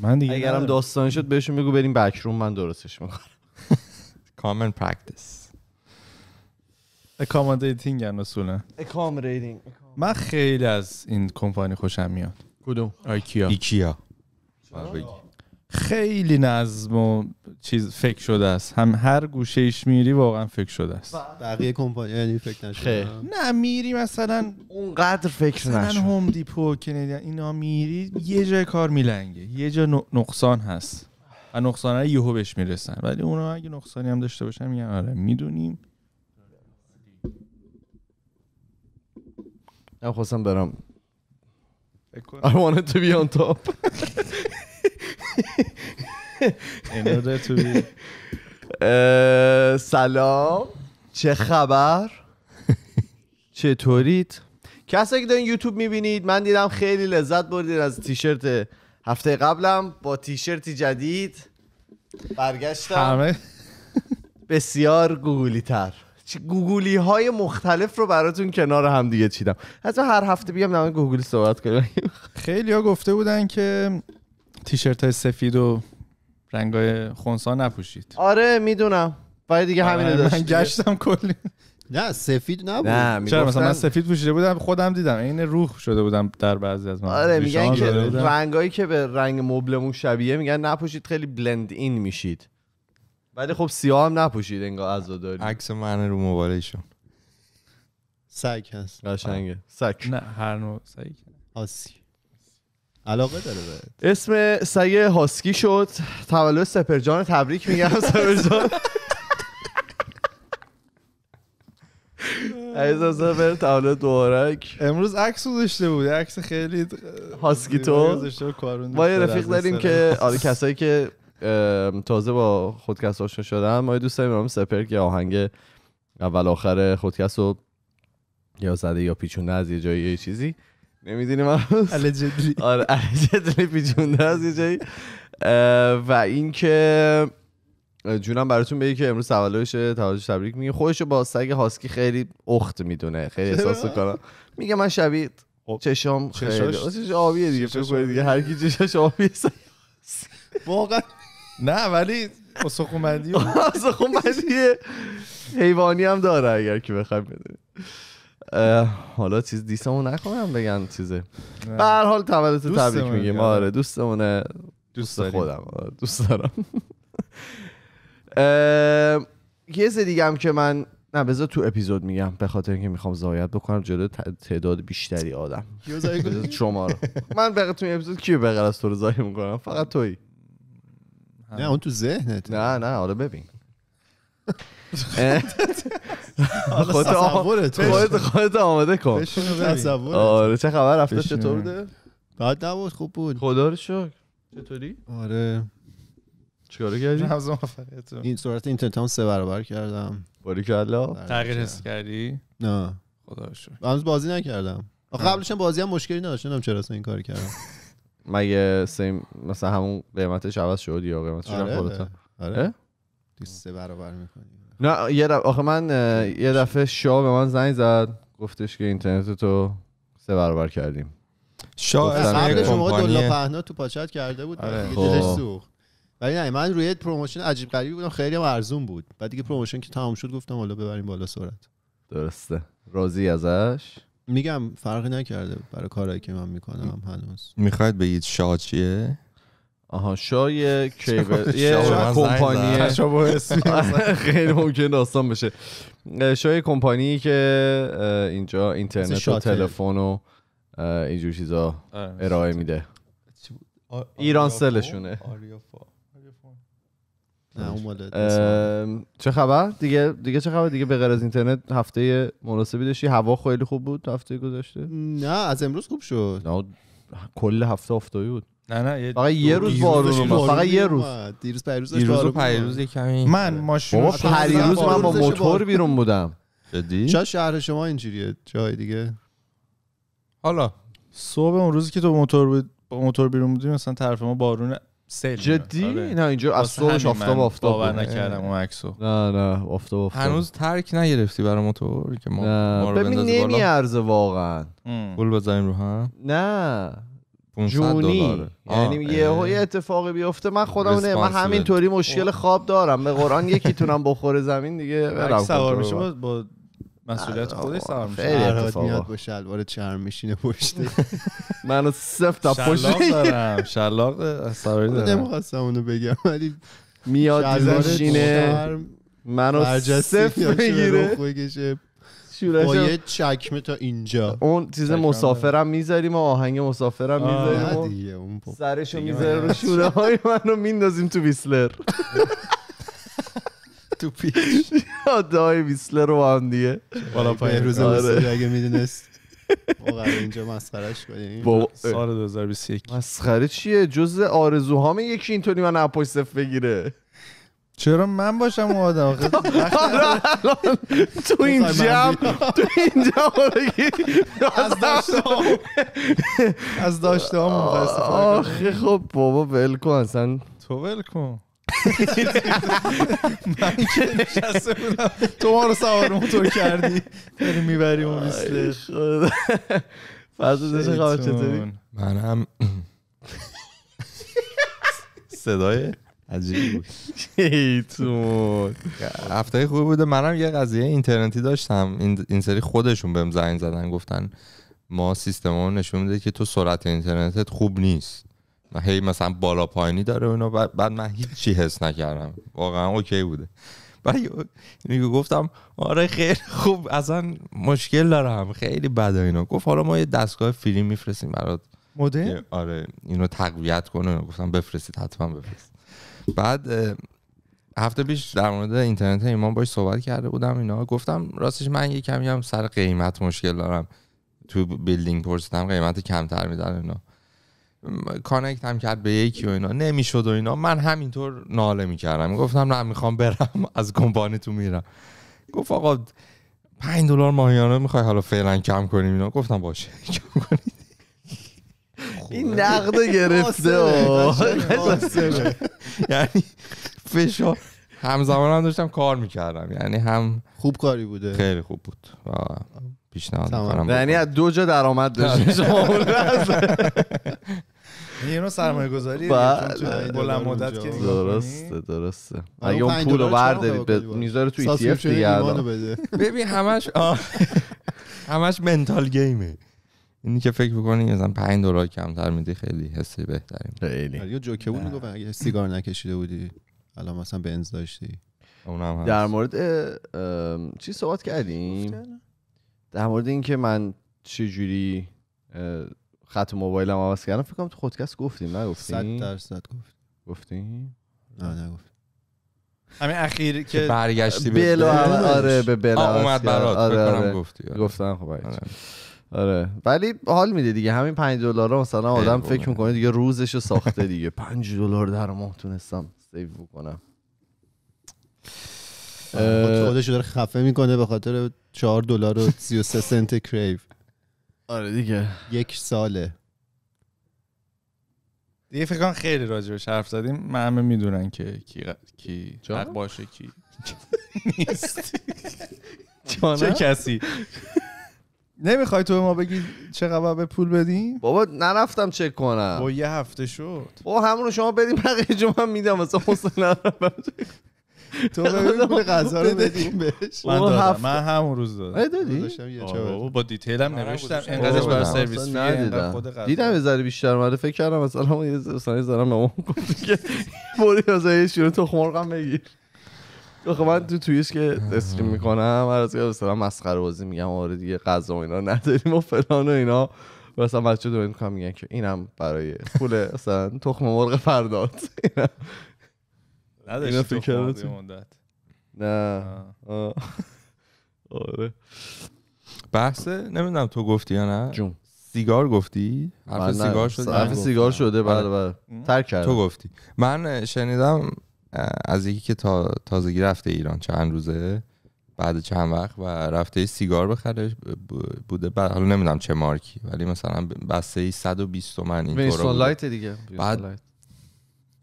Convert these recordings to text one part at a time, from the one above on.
من دیگه اگرم داستان شد بهشون میگو بریم بکرون من درستش میکنم کامن پرکتیس اکامودیتینگ ان اصولا من خیلی از این کمپانی خوشم میاد کدوم آیکیا ایکیا خیلی نظم و چیز فکر شده است هم هر گوشه ایش میری واقعا فکر شده است بقیه کمپانی یعنی فکر نشده نه میری مثلا اونقدر فکر نشده مثلا دیپو اینا میری یه جای کار میلنگه یه جا نقصان هست و نقصان های یهو بهش میرسن ولی اونا اگه نقصانی هم داشته باشن میگن آره میدونیم من خواستم برام I wanted to be on top سلام چه خبر چطورید کسایی که دارین یوتیوب میبینید من دیدم خیلی لذت بردید از تیشرت هفته قبلم با تیشرتی جدید برگشتم بسیار گوگلی تر گوگلی های مختلف رو براتون کنار هم دیگه چیدم حتی هر هفته بیام گوگولی صحبت کنیم خیلی ها گفته بودن که تیشرت های سفید و رنگای خونسا نپوشید آره میدونم ولی دیگه آره، همینه من گشتم کلی نه سفید نبود نه چرا مثلا من سفید پوشیده بودم خودم دیدم این روح شده بودم در بعضی از من آره میگن که رنگایی که به رنگ مبلمون شبیه میگن نپوشید خیلی بلند این میشید ولی خب سیاه هم نپوشید انگار عزاداری عکس من رو موبایلشون سگ هست قشنگه سگ نه هر نوع سگ آسی علاقه داره به اسم سگ هاسکی شد تولد سپرجان تبریک میگم سپرجان عزیز سپر تولد مبارک امروز عکس داشته بود عکس خیلی هاسکی تو ما یه رفیق داریم که آره کسایی که تازه با خودکست آشنا شدن ما یه دوست داریم سپر که آهنگ اول آخر خودکست یا زده یا پیچونده از یه جایی یه چیزی نمیدونی من جدلی آره جدلی پیچونده از یه جایی و اینکه جونم براتون بگی که امروز سوالوش تولدش تبریک میگه خودش با سگ هاسکی خیلی اخت میدونه خیلی احساس کنم میگه من شبیه خب، چشام خیلی چشم آبیه دیگه فکر دیگه هر کی چشاش آبیه واقعا نه ولی سخومدیه سخومدیه حیوانی هم داره اگر که بخوام بدونی حالا چیز دیستمون نکنم بگن چیزه به هر حال تولدت تبریک میگیم آره دوستمونه دوست, خودم آره، دوست دارم یه دیگه هم که من نه بذار تو اپیزود میگم به خاطر اینکه میخوام زایت بکنم جلو تعداد بیشتری آدم شما رو من بقیه تو اپیزود کیو بغیر از تو رو زایی میکنم فقط توی نه اون تو ذهنت نه نه آره ببین خودت خودت خودت آماده کن آره چه خبر رفته چطور بوده بعد نبود خوب بود خدا رو شکر چطوری آره چیکار کردی این سرعت اینترنت هم سه برابر کردم باری الله تغییر حس کردی نه خدا رو شکر بازی نکردم قبلش هم بازی هم مشکلی نداشت نمیدونم چرا اصلا این کار کردم مگه سیم مثلا همون قیمتش عوض شد یا قیمتش هم آره, آره. سه برابر میکنی نه یه دفعه آخه من یه دفعه شاه به من زنگ زد گفتش که اینترنت تو سه برابر کردیم شاه از قبلش شما پهنا تو پاچت کرده بود آره. دلش خب. سوخت ولی نه من روی پروموشن عجیب غریبی بودم خیلی هم ارزون بود بعد دیگه پروموشن که تمام شد گفتم حالا ببریم بالا سرعت درسته راضی ازش میگم فرقی نکرده برای کارهایی که من میکنم هنوز میخواید بگید شاه چیه آها شای کیبل یه کمپانی آره، خیلی ممکن داستان بشه شای کمپانی که اینجا اینترنت و تلفن و اینجور چیزا آره، ارائه میده ایران سلشونه چه خبر دیگه دیگه چه خبر دیگه به غیر از اینترنت هفته مناسبی داشتی هوا خیلی خوب بود هفته گذشته نه از امروز خوب شد کل هفته آفتابی بود نه نه فقط یه روز بارون اومد فقط یه روز دیروز پریروز دیروز و پریروز کمی من ماشین بابا پریروز من با موتور بیرون بودم جدی شاید شهر شما اینجوریه جای دیگه حالا صبح اون روزی که تو موتور بود با موتور بیرون بودیم مثلا طرف ما بارون سیل جدی آره. نه اینجا از صبح آفتاب آفتاب باور نکردم اون عکسو نه نه آفتاب آفتاب هنوز ترک نگرفتی برای موتور که ما, ببین نمیارزه واقعا پول بزنیم رو هم نه جونی یعنی یه یه اتفاقی بیفته من خودم نه من همینطوری مشکل خواب دارم به قرآن یکی تونم بخوره زمین دیگه برم سوار میشه با, مسئولیت خودی سوار میشه میاد با شلوار چرم میشینه پشته منو سفت تا پشت دارم شلاق سواری دارم نمیخواستم اونو بگم ولی میاد شینه منو سفت میگیره با یه چکمه تا اینجا اون چیز مسافرم میذاریم و آهنگ مسافرم میذاریم سرشو میذاریم رو شوره های منو رو میندازیم تو ویسلر تو پیش های ویسلر رو هم دیگه بالا پای روز آره. اگه میدونست قرار اینجا مسخرش کنیم سال 2021 مسخره چیه جز آرزوهام یکی اینطوری من اپاش صفر بگیره چرا من باشم اون آدم تو این تو این جمع از داشته از داشته هم آخه خب بابا ول کن اصلا تو ول کن من که نشسته بودم تو ما رو سوار موتور کردی بری میبریم اون بیسلش فضل داشت خواهد چطوری من هم صدای عجیب بود هفته خوبی بوده منم یه قضیه اینترنتی داشتم این سری خودشون بهم زنگ زدن گفتن ما سیستم نشون میده که تو سرعت اینترنتت خوب نیست هی مثلا بالا پایینی داره اونا بعد من هیچی حس نکردم واقعا اوکی بوده بعد یعنی گفتم آره خیلی خوب اصلا مشکل دارم خیلی بده اینا گفت حالا ما یه دستگاه فیلم میفرستیم برات مدل آره اینو تقویت کنه گفتم بفرستید حتما بفرست بعد هفته پیش در مورد اینترنت ایمان باش صحبت کرده بودم اینا گفتم راستش من یه کمی هم سر قیمت مشکل دارم تو بیلدینگ پرسیدم قیمت کمتر میدن اینا کانکت هم کرد به یکی و اینا نمیشد و اینا من همینطور ناله میکردم گفتم نه میخوام برم از کمپانی تو میرم گفت آقا 5 دلار ماهیانه میخوای حالا فعلا کم کنیم اینا گفتم باشه کم کنید خب. این نقد گرفته یعنی فشار همزمان هم داشتم کار میکردم یعنی هم خوب کاری بوده خیلی خوب بود پیشنهاد میکنم یعنی از دو جا درآمد داشت اینو سرمایه گذاری بلند آره. مدت که درسته درسته آره، اگه اون پول رو بردارید میذاره تو ETF دیگه ببین همش همش منتال گیمه اینی که فکر بکنی مثلا 5 دلار کمتر میدی خیلی حسی بهتری خیلی آره، یا جوکه بود میگفت اگه سیگار نکشیده بودی الان مثلا بنز داشتی اونم هست. در مورد چی صحبت کردیم در مورد اینکه من چه جوری خط موبایلم عوض کردم فکر کنم تو خودکست گفتیم نگفتیم 100 درصد گفت گفتیم نه نگفت همین اخیر که برگشتی به آره به بلا اومد برات آره، آره. خب، آره, آره. گفتی گفتم خب آره ولی حال میده دیگه همین 5 دلار مثلا آدم فکر میکنه دیگه روزش رو ساخته دیگه 5 دلار در ماه تونستم سیو بکنم خودش داره خفه میکنه به خاطر 4 دلار و 33 سنت کریو آره دیگه یک ساله دیگه فکر کنم خیلی راجبش حرف زدیم من همه میدونن که کی کی باشه کی نیست چه کسی نمیخوای تو به ما بگی چه خبر به پول بدیم بابا نرفتم چک کنم با یه هفته شد همون همون شما بدیم بقیه جمعه میدم مثلا حسین تو ببین پول غذا رو بدیم بهش من دادم من همون روز دادم دادی با دیتیل هم نوشتم انقدرش برای سرویس ندیدم دیدم یه ذره بیشتر اومده فکر کردم مثلا اون یه سری زارم اون گفت که بوری از یه شروع تو بگیر آخه من تو تویش که استریم میکنم از مثلا مسخره بازی میگم آره دیگه غذا و اینا نداریم و فلان و اینا مثلا بچه دو میکنم میگن که اینم برای پول مثلا تخم مرغ فرداد نداشتی فکر مدت نه آره بحثه؟ نمیدونم تو گفتی یا نه جون سیگار گفتی حرف سیگار شده حرف سیگار شده بله بله ترک کرد تو گفتی من شنیدم از یکی که تا تازگی رفته ایران چند روزه بعد چند وقت و رفته سیگار بخره بوده بعد حالا نمیدونم چه مارکی ولی مثلا بسته 120 تومن این لایت دیگه بعد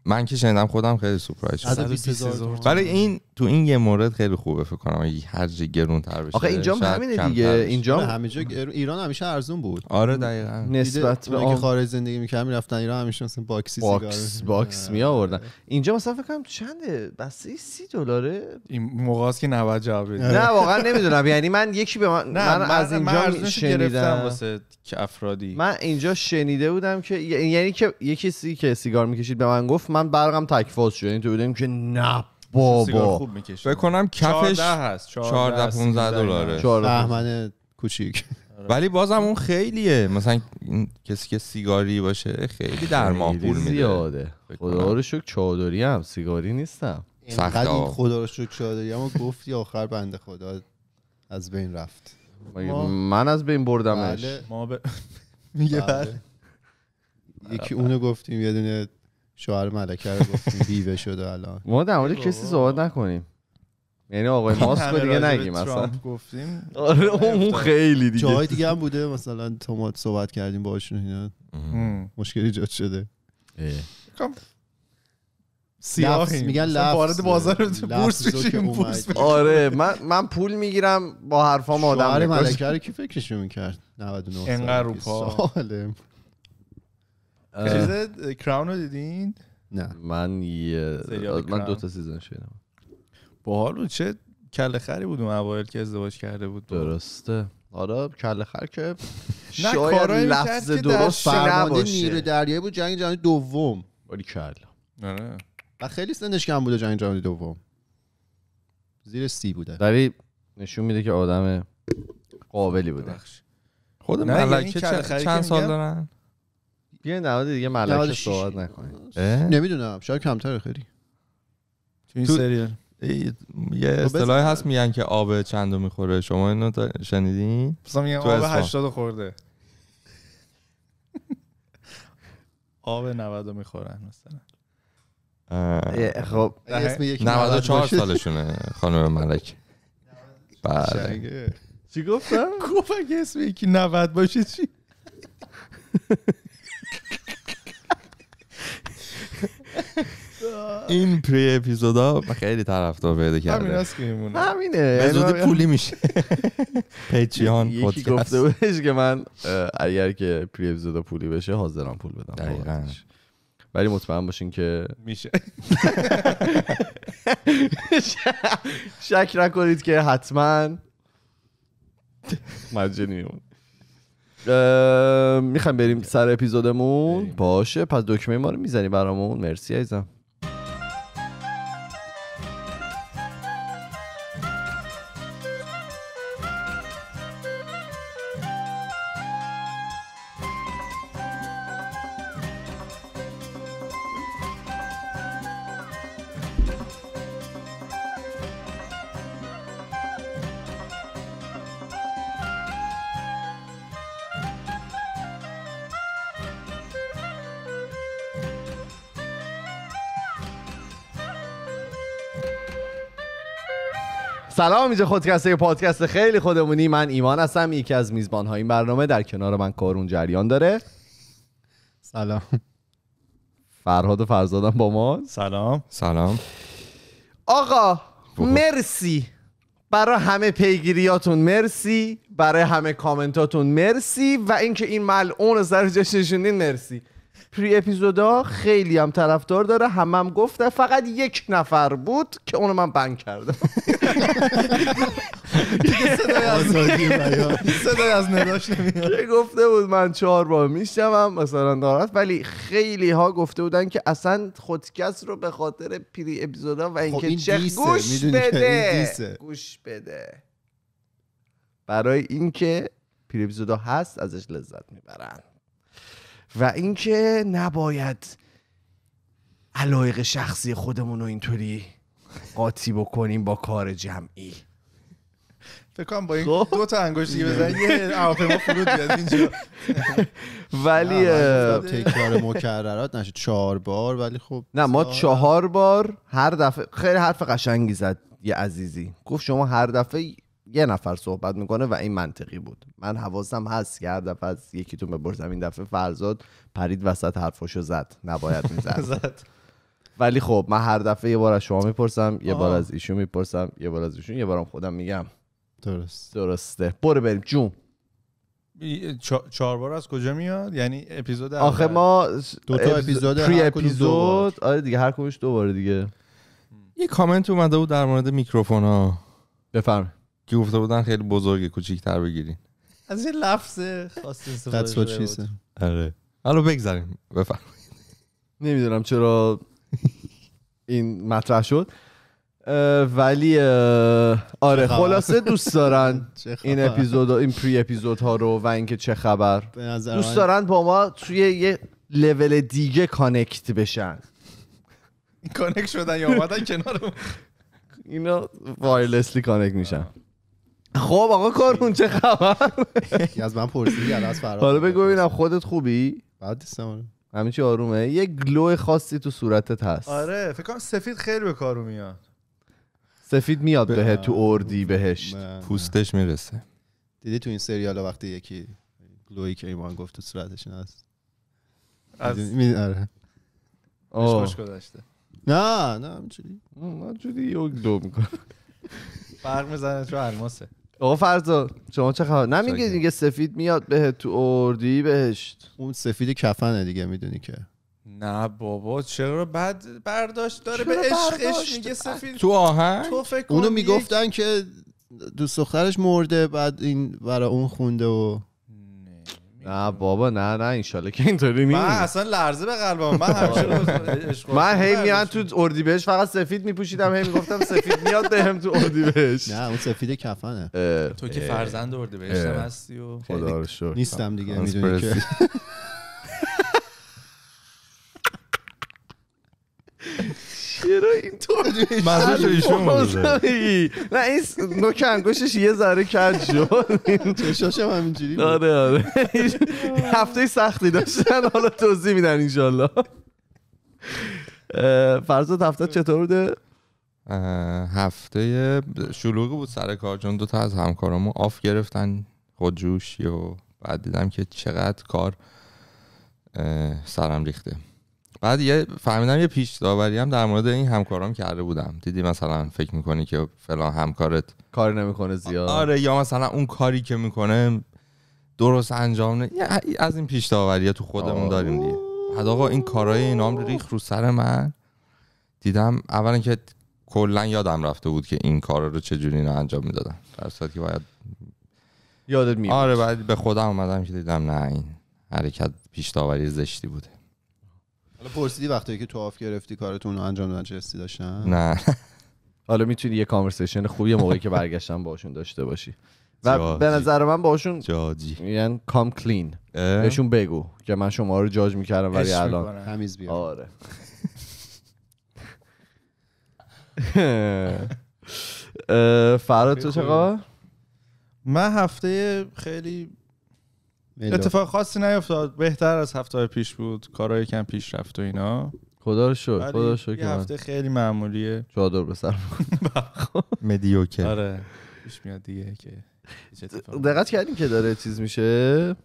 من که شنیدم خودم خیلی سورپرایز شدم برای این تو این یه مورد خیلی خوبه فکر کنم هر چی گرون‌تر بشه آخه اینجام همینه دیگه اینجا همه جا ایران همیشه ارزون بود آره دقیقاً نسبت به اینکه خارج زندگی می‌کردن می‌رفتن ایران همیشه مثلا باکسی باکس باکس می آوردن اینجا مثلا فکر کنم چنده بس 30 دلاره این موقع است که 90 جواب نه واقعا نمیدونم یعنی من یکی به من, من از اینجا شنیدم واسه افرادی من اینجا شنیده بودم که یعنی که یکی سی که سیگار می‌کشید به من گفت من برقم تکفاز شد این یعنی تو بودیم که نه بابا خوب میکشه فکر کنم کفش 14 هست 14 15 دلاره 14 احمد بله. بله. کوچیک آره. ولی بازم اون خیلیه مثلا کسی که سیگاری باشه خیلی در ماه پول میده زیاده خدا رو شکر چادری هم سیگاری نیستم سخت این خدا رو شکر چادری هم گفتی آخر بنده خدا از بین رفت ما... من از بین بردمش بله. ما ب... میگه بله یکی اونو گفتیم یه دونه شوهر ملکه رو گفتیم بیوه شده الان ما در مورد کسی صحبت نکنیم یعنی آقای ماسک دیگه نگیم مثلا گفتیم آره اون خیلی دیگه جای دیگه هم بوده مثلا ما صحبت کردیم باشون اینا مشکلی ایجاد شده خب. سیاهی میگن وارد بازار بورس بورس آره من من پول میگیرم با حرفام آدم شوهر ملکه رو کی فکرش میکرد 99 انقدر رو پا چیز کراون رو دیدین نه من یه من دو تا سیزن شدم باحال بود چه کل خری بود اون اوایل که ازدواج کرده بود درسته حالا آره، کل خر که شاید لفظ درست فرمانده نیروی دریایی بود جنگ جهانی دوم ولی کلا آره و خیلی سنش کم بوده جنگ جهانی دوم زیر سی بوده ولی نشون میده که آدم قابلی بوده خود یعنی ملکه چند سال دارن بیا 90 دیگه ملکه صحبت نکنیم نمیدونم شاید کمتر خیلی این سریال یه خب اصطلاحی هست میگن که آب چندو میخوره شما اینو شنیدین؟ مثلا میگن آب 80 خورده آب 90 میخورن مثلا خب 94 سالشونه خانم ملک بله چی گفتم؟ گفت اگه اسم یکی 90 باشه چی؟ این پری اپیزودا خیلی طرفدار پیدا کرده همین است که میمونه همینه یعنی پولی میشه پیچیان یکی گفته بودش که من اگر که پری اپیزودا پولی بشه حاضرم پول بدم دقیقا ولی مطمئن باشین که میشه شک نکنید که حتما مجه نیمونه میخوایم بریم سر اپیزودمون باشه پس دکمه ما رو میزنی برامون مرسی عزیزم سلام اینجا خودکسته پادکست خیلی خودمونی من ایمان هستم یکی از میزبان های این برنامه در کنار من کارون جریان داره سلام فرهاد و فرزادم با ما سلام سلام آقا مرسی برای همه پیگیریاتون مرسی برای همه کامنتاتون مرسی و اینکه این ملعون رو سر جا مرسی پری اپیزودا خیلی هم طرفدار داره همم گفته فقط یک نفر بود که اونو من بند کردم صدای از که گفته بود من چهار بار میشم مثلا دارد ولی خیلی ها گفته بودن که اصلا خودکست رو به خاطر پری اپیزودا و خب، اینکه چه گوش بده گوش بده برای اینکه پری اپیزودا هست ازش لذت میبرن و اینکه نباید علایق شخصی خودمون رو اینطوری قاطی بکنیم با کار جمعی فکر کنم با این خب. دو تا انگوشتی که بزن یه هواپیما فرود بیاد اینجا ولی تکرار مکررات نشه چهار بار ولی خب نه ما چهار بار هر دفعه خیلی حرف قشنگی زد یه عزیزی گفت شما هر دفعه یه نفر صحبت میکنه و این منطقی بود من حواسم هست که هر دفعه از یکیتون بپرسم این دفعه فرزاد پرید وسط حرفشو زد نباید میزد ولی خب من هر دفعه یه بار از شما میپرسم یه بار از ایشون میپرسم یه بار از ایشون یه بارم خودم میگم درست درسته برو بریم جون چهار بار از کجا میاد یعنی اپیزود آخه ما دو تا اپیزود پری اپیزود آره دیگه هر کدومش دو بار دیگه یه کامنت اومده بود در مورد میکروفون ها بفرمایید که گفته بودن خیلی بزرگه کوچیک‌تر بگیرین از این لفظ خاصی استفاده شده آره حالا بگذاریم نمیدونم چرا این مطرح شد ولی آره خلاصه دوست دارن این اپیزود این پری اپیزود ها رو و اینکه چه خبر دوست دارن با ما توی یه لول دیگه کانکت بشن کانکت شدن یا اومدن کنارم اینا وایرلسلی کانکت میشن خب آقا کارون چه خبر از من پرسیدی از حالا بگو ببینم خودت خوبی بعد همین چی آرومه یه گلو خاصی تو صورتت هست آره فکر کنم سفید خیلی به کارو میاد سفید میاد به تو اردی بهشت پوستش میرسه دیدی تو این سریال وقتی یکی گلویی که ایمان گفت تو صورتش هست از آره خوش گذشته نه نه همینجوری همینجوری یک دو میکنه فرق میزنه چون الماسه آقا فرزا شما چه خبر نمیگه دیگه سفید میاد به تو اردی بهشت اون سفید کفنه دیگه میدونی که نه بابا چرا بعد برداشت داره به عشقش تو آهن تو فکر اونو میگفتن که دوست دخترش مرده بعد این برا اون خونده و نه بابا نه نه انشالله که اینطوری نیست من اصلا لرزه به قلبم من آره. من هی میان تو بهش فقط سفید میپوشیدم هی میگفتم سفید میاد بهم تو بهش نه اون سفید کفنه تو که فرزند بهش هستی و خدا رو شکر نیستم دیگه میدونی که چرا اینطور ایشون نه این نوک انگشتش یه ذره کج شد چشاش همینجوری آره آره هفته سختی داشتن حالا توضیح میدن انشالله فرزاد هفته چطور بوده هفته شلوغی بود سر کار جون دو تا از همکارامو آف گرفتن جوش و بعد دیدم که چقدر کار سرم ریخته بعد یه فهمیدم یه پیش داوری هم در مورد این همکارام کرده بودم دیدی مثلا فکر میکنی که فلان همکارت کار نمیکنه زیاد آره یا مثلا اون کاری که میکنه درست انجام نه از این پیش داوری تو خودمون داریم دیگه بعد آقا این کارهای اینام ریخ رو سر من دیدم اولا که کلا یادم رفته بود که این کارا رو چجوری اینا انجام میدادم در که باید یادت می آره بعد به خودم اومدم که دیدم نه این حرکت پیش داوری زشتی بوده حالا پرسیدی وقتی که تو آف گرفتی کارتون رو انجام دادن چه حسی داشتن نه حالا میتونی یه کانورسیشن خوبی موقعی که برگشتن باشون داشته باشی و به نظر من باشون جاجی میگن کام کلین بهشون بگو که من شما رو جاج میکردم ولی الان همیز بیا آره فراد تو چقا من هفته خیلی ملو. اتفاق خاصی نیفتاد بهتر از هفته پیش بود کارهای کم پیش رفت و اینا خدا رو شد خدا رو هفته خیلی معمولیه چادر به سر مدیوکر آره پیش میاد دیگه که دقت کردیم که داره چیز میشه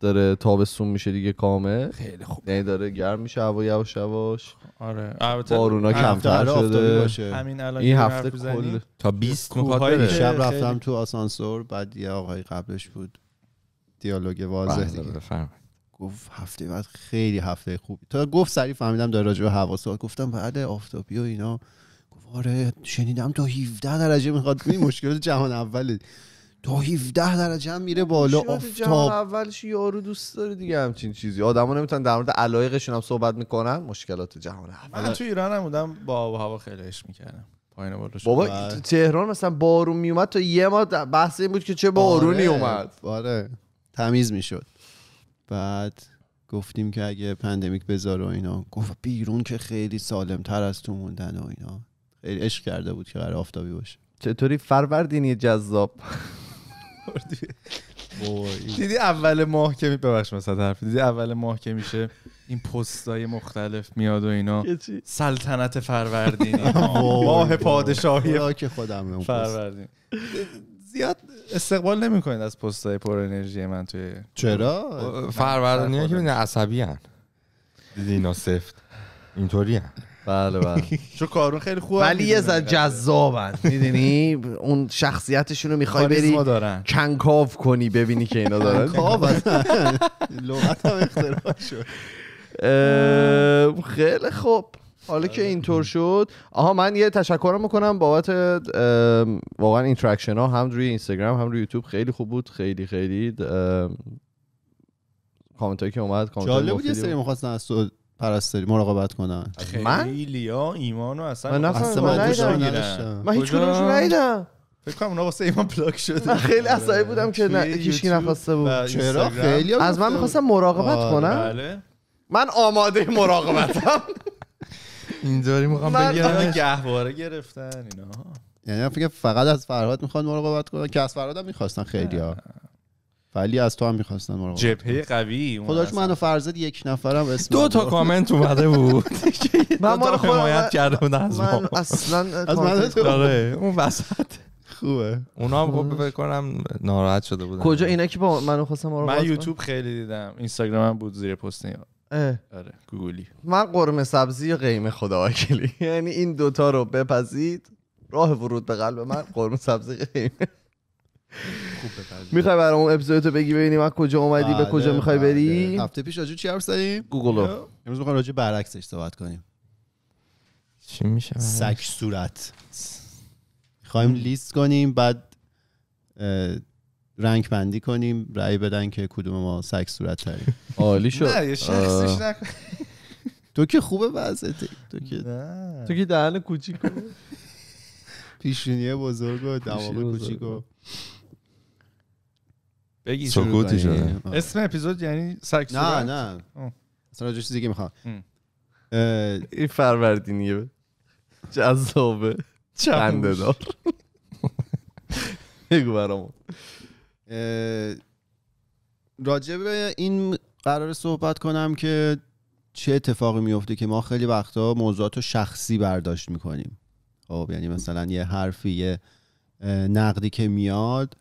داره تابستون میشه دیگه کامه خیلی خوب یعنی داره گرم میشه هوا یواش یواش آره البته بارونا کمتر شده همین الان این هفته کل تا 20 کوههای شب رفتم تو آسانسور بعد یه آقای قبلش بود دیالوگ واضح بله، گفت هفته بعد خیلی هفته خوبی تا گفت سری فهمیدم داره راجع به هوا گفتم بعد آفتابی و اینا گفت آره شنیدم تا 17 درجه میخواد این مشکلات جهان اوله تا 17 درجه هم میره بالا آفتاب اولش یارو دوست داره دیگه همچین چیزی آدما نمیتونن در مورد علایقشون هم صحبت میکنن مشکلات جهان اول من تو ایران هم بودم با آب و هوا خیلی عشق میکردم پایین بابا بله. تهران مثلا بارون میومد تا یه ما بحث این بود که چه بارونی آره. اومد آره تمیز میشد بعد گفتیم که اگه پندمیک بذار و اینا گفت بیرون که خیلی سالم تر از تو موندن و اینا خیلی عشق کرده بود که قرار آفتابی باشه چطوری فروردینی جذاب دیدی اول ماه که ببخش مثلا حرف دیدی اول ماه که میشه این های مختلف میاد و اینا سلطنت فروردین ماه پادشاهی که خودم فروردین زیاد استقبال نمیکنید از های پر انرژی من توی چرا فروردینی که عصبی هن دیدی اینا سفت اینطوری بله بله چون کارون خیلی خوبه ولی یه زد جذابن میدونی اون شخصیتشون رو میخوای بری کنکاو کنی ببینی که اینا دارن لغت هم اختراع شد خیلی خوب حالا که بله. اینطور شد آها من یه تشکر میکنم بابت واقعا اینتراکشن ها هم روی اینستاگرام هم روی یوتیوب خیلی خوب بود خیلی خیلی کامنت که اومد کامنت جالب بود یه سری میخواستن از تو پرستاری مراقبت کنن من ایمان ایمانو اصلا من اصلا من, من هیچ رو ندیدم فکر کنم اونا واسه ایمان بلاک شده من خیلی عصبی بودم که هیچکی نخواسته بود چرا خیلی از من میخواستم مراقبت آره. کنم بله. من آماده مراقبتم اینجوری میخوام بگم گهواره گرفتن اینا یعنی فکر فقط از فرهاد میخوان مراقبت کنن که از فرهاد هم میخواستن خیلی ها ولی از تو هم میخواستن مراقبت جبهه قوی خداش منو فرزاد یک نفرم اسم دو تا کامنت اومده بود من مال حمایت کرده بود از ما اصلا از من داره اون وسط خوبه اونا هم خوب فکر کنم ناراحت شده بودن کجا اینا که با منو خواستم مراقبت من یوتیوب خیلی دیدم اینستاگرامم بود زیر پست آره گوگلی من قرمه سبزی و قیمه خدا یعنی این دوتا رو بپزید راه ورود به قلب من قرمه سبزی قیمه میخوای اون تو بگی ببینیم از کجا اومدی به بله، کجا میخوای بری بله. هفته پیش راجو چی حرف زدیم گوگل امروز میخوایم راجع برعکسش صحبت کنیم چی میشه سگ صورت میخوایم لیست کنیم بعد رنگ بندی کنیم رأی بدن که کدوم ما سکس صورت تریم عالی شد نه یه شخصیش تو که خوبه وضعیت تو که تو که دهن کوچیکو. پیشونی بزرگ و دماغ کوچیک بگی سکوتی شده اسم اپیزود یعنی سکس صورت نه نه اصلا چیزی که میخوام این فروردینیه جذابه چنده دار بگو برامون راجبه این قرار صحبت کنم که چه اتفاقی میفته که ما خیلی وقتا موضوعات رو شخصی برداشت میکنیم خب یعنی مثلا یه حرفی یه نقدی که میاد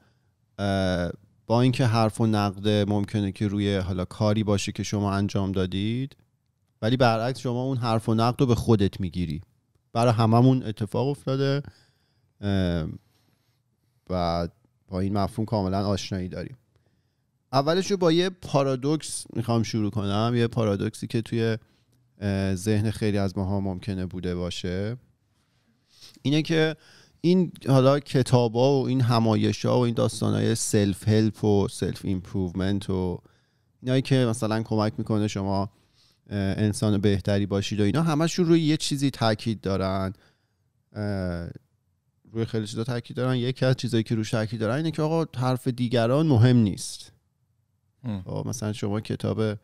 با اینکه حرف و نقد ممکنه که روی حالا کاری باشه که شما انجام دادید ولی برعکس شما اون حرف و نقد رو به خودت میگیری برای هممون اتفاق افتاده و با این مفهوم کاملا آشنایی داریم اولش رو با یه پارادوکس میخوام شروع کنم یه پارادوکسی که توی ذهن خیلی از ماها ممکنه بوده باشه اینه که این حالا کتابا و این همایشا و این داستانهای سلف هلپ و سلف ایمپروومنت و اینایی که مثلا کمک میکنه شما انسان بهتری باشید و اینا همشون روی یه چیزی تاکید دارن روی خیلی چیزا تاکید دارن یکی از چیزایی که روش تاکید دارن اینه که آقا حرف دیگران مهم نیست خب مثلا شما کتاب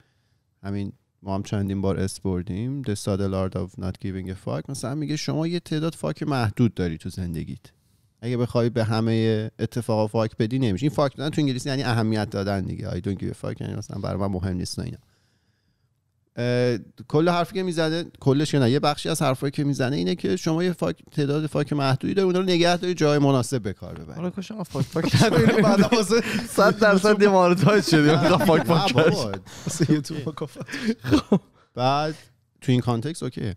همین ما هم چندین بار اس بردیم The Subtle of Not Giving a Fuck مثلا میگه شما یه تعداد فاک محدود داری تو زندگیت اگه بخوای به همه اتفاقا فاک بدی نمیشه این فاک دادن تو انگلیسی یعنی اهمیت دادن دیگه I don't give a یعنی مثلا برای مهم نیست اینا کل حرفی که میزنه کلش نه یه بخشی از حرفایی که میزنه اینه که شما یه فاک تعداد فاک محدودی داره اونا رو نگه داری جای مناسب به کار ببری حالا که شما خب، خب. فاک فاک نداری بعد واسه 100 درصد دیمارتاج شدی فاک فاک بعد تو این کانتکست اوکی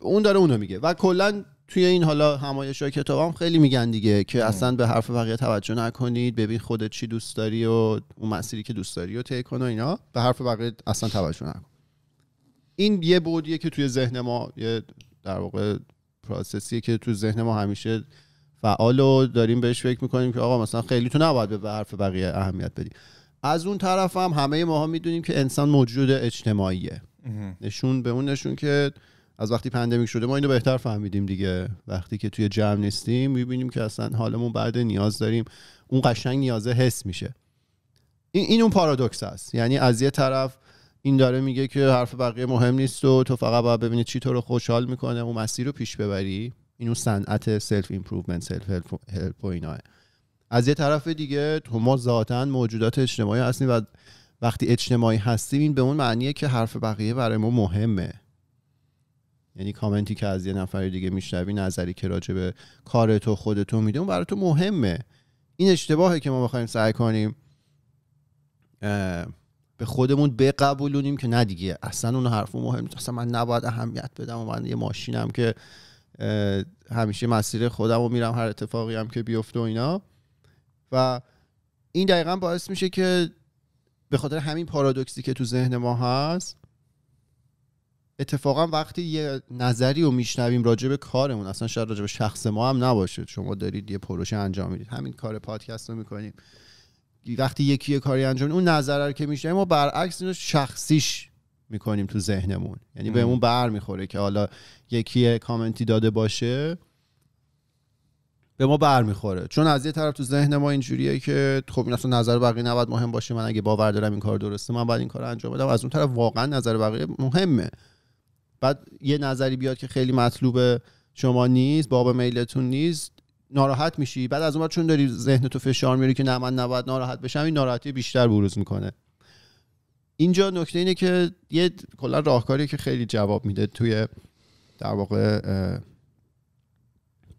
اون داره اونو میگه و کلا توی این حالا همایش های کتاب هم خیلی میگن دیگه که اصلا به حرف بقیه توجه نکنید ببین خودت چی دوست داری و اون مسیری که دوست داری و طی کن و اینا به حرف بقیه اصلا توجه نکن این یه بودیه که توی ذهن ما یه در واقع پروسسیه که تو ذهن ما همیشه فعال و داریم بهش فکر میکنیم که آقا مثلا خیلی تو نباید به حرف بقیه اهمیت بدی از اون طرف هم همه ماها میدونیم که انسان موجود اجتماعیه نشون به اون نشون که از وقتی پندمیک شده ما اینو بهتر فهمیدیم دیگه وقتی که توی جمع نیستیم میبینیم که اصلا حالمون بعد نیاز داریم اون قشنگ نیازه حس میشه این این اون پارادوکس است یعنی از یه طرف این داره میگه که حرف بقیه مهم نیست و تو فقط باید ببینی چی تو رو خوشحال میکنه اون مسیر رو پیش ببری اینو صنعت سلف ایمپروومنت سلف هلپ از یه طرف دیگه تو ما ذاتا موجودات اجتماعی هستیم و وقتی اجتماعی هستیم این به اون معنیه که حرف بقیه برای ما مهمه یعنی کامنتی که از یه نفر دیگه میشنوی نظری که راجع به کار تو خود میده اون برای تو مهمه این اشتباهه که ما بخوایم سعی کنیم به خودمون بقبولونیم که نه دیگه اصلا اون حرفو مهم اصلا من نباید اهمیت بدم و من یه ماشینم که همیشه مسیر خودم رو میرم هر اتفاقی هم که بیفته و اینا و این دقیقا باعث میشه که به خاطر همین پارادوکسی که تو ذهن ما هست اتفاقا وقتی یه نظری رو میشنویم راجع به کارمون اصلا شاید راجع به شخص ما هم نباشه شما دارید یه پروژه انجام میدید همین کار پادکست رو میکنیم وقتی یکی یه کاری انجام اون نظر رو که میشنویم ما برعکس اینو شخصیش میکنیم تو ذهنمون یعنی بهمون بر میخوره که حالا یکی کامنتی داده باشه به ما بر میخوره چون از یه طرف تو ذهن ما اینجوریه که خب این اصلا نظر بقیه نباید مهم باشه من اگه باور دارم این کار درسته من باید این کار انجام بدم از اون طرف واقعا نظر بقیه مهمه بعد یه نظری بیاد که خیلی مطلوب شما نیست باب میلتون نیست ناراحت میشی بعد از اون چون داری ذهن تو فشار میاری که نه من نباید ناراحت بشم این ناراحتی بیشتر بروز میکنه اینجا نکته اینه که یه کلا راهکاری که خیلی جواب میده توی در واقع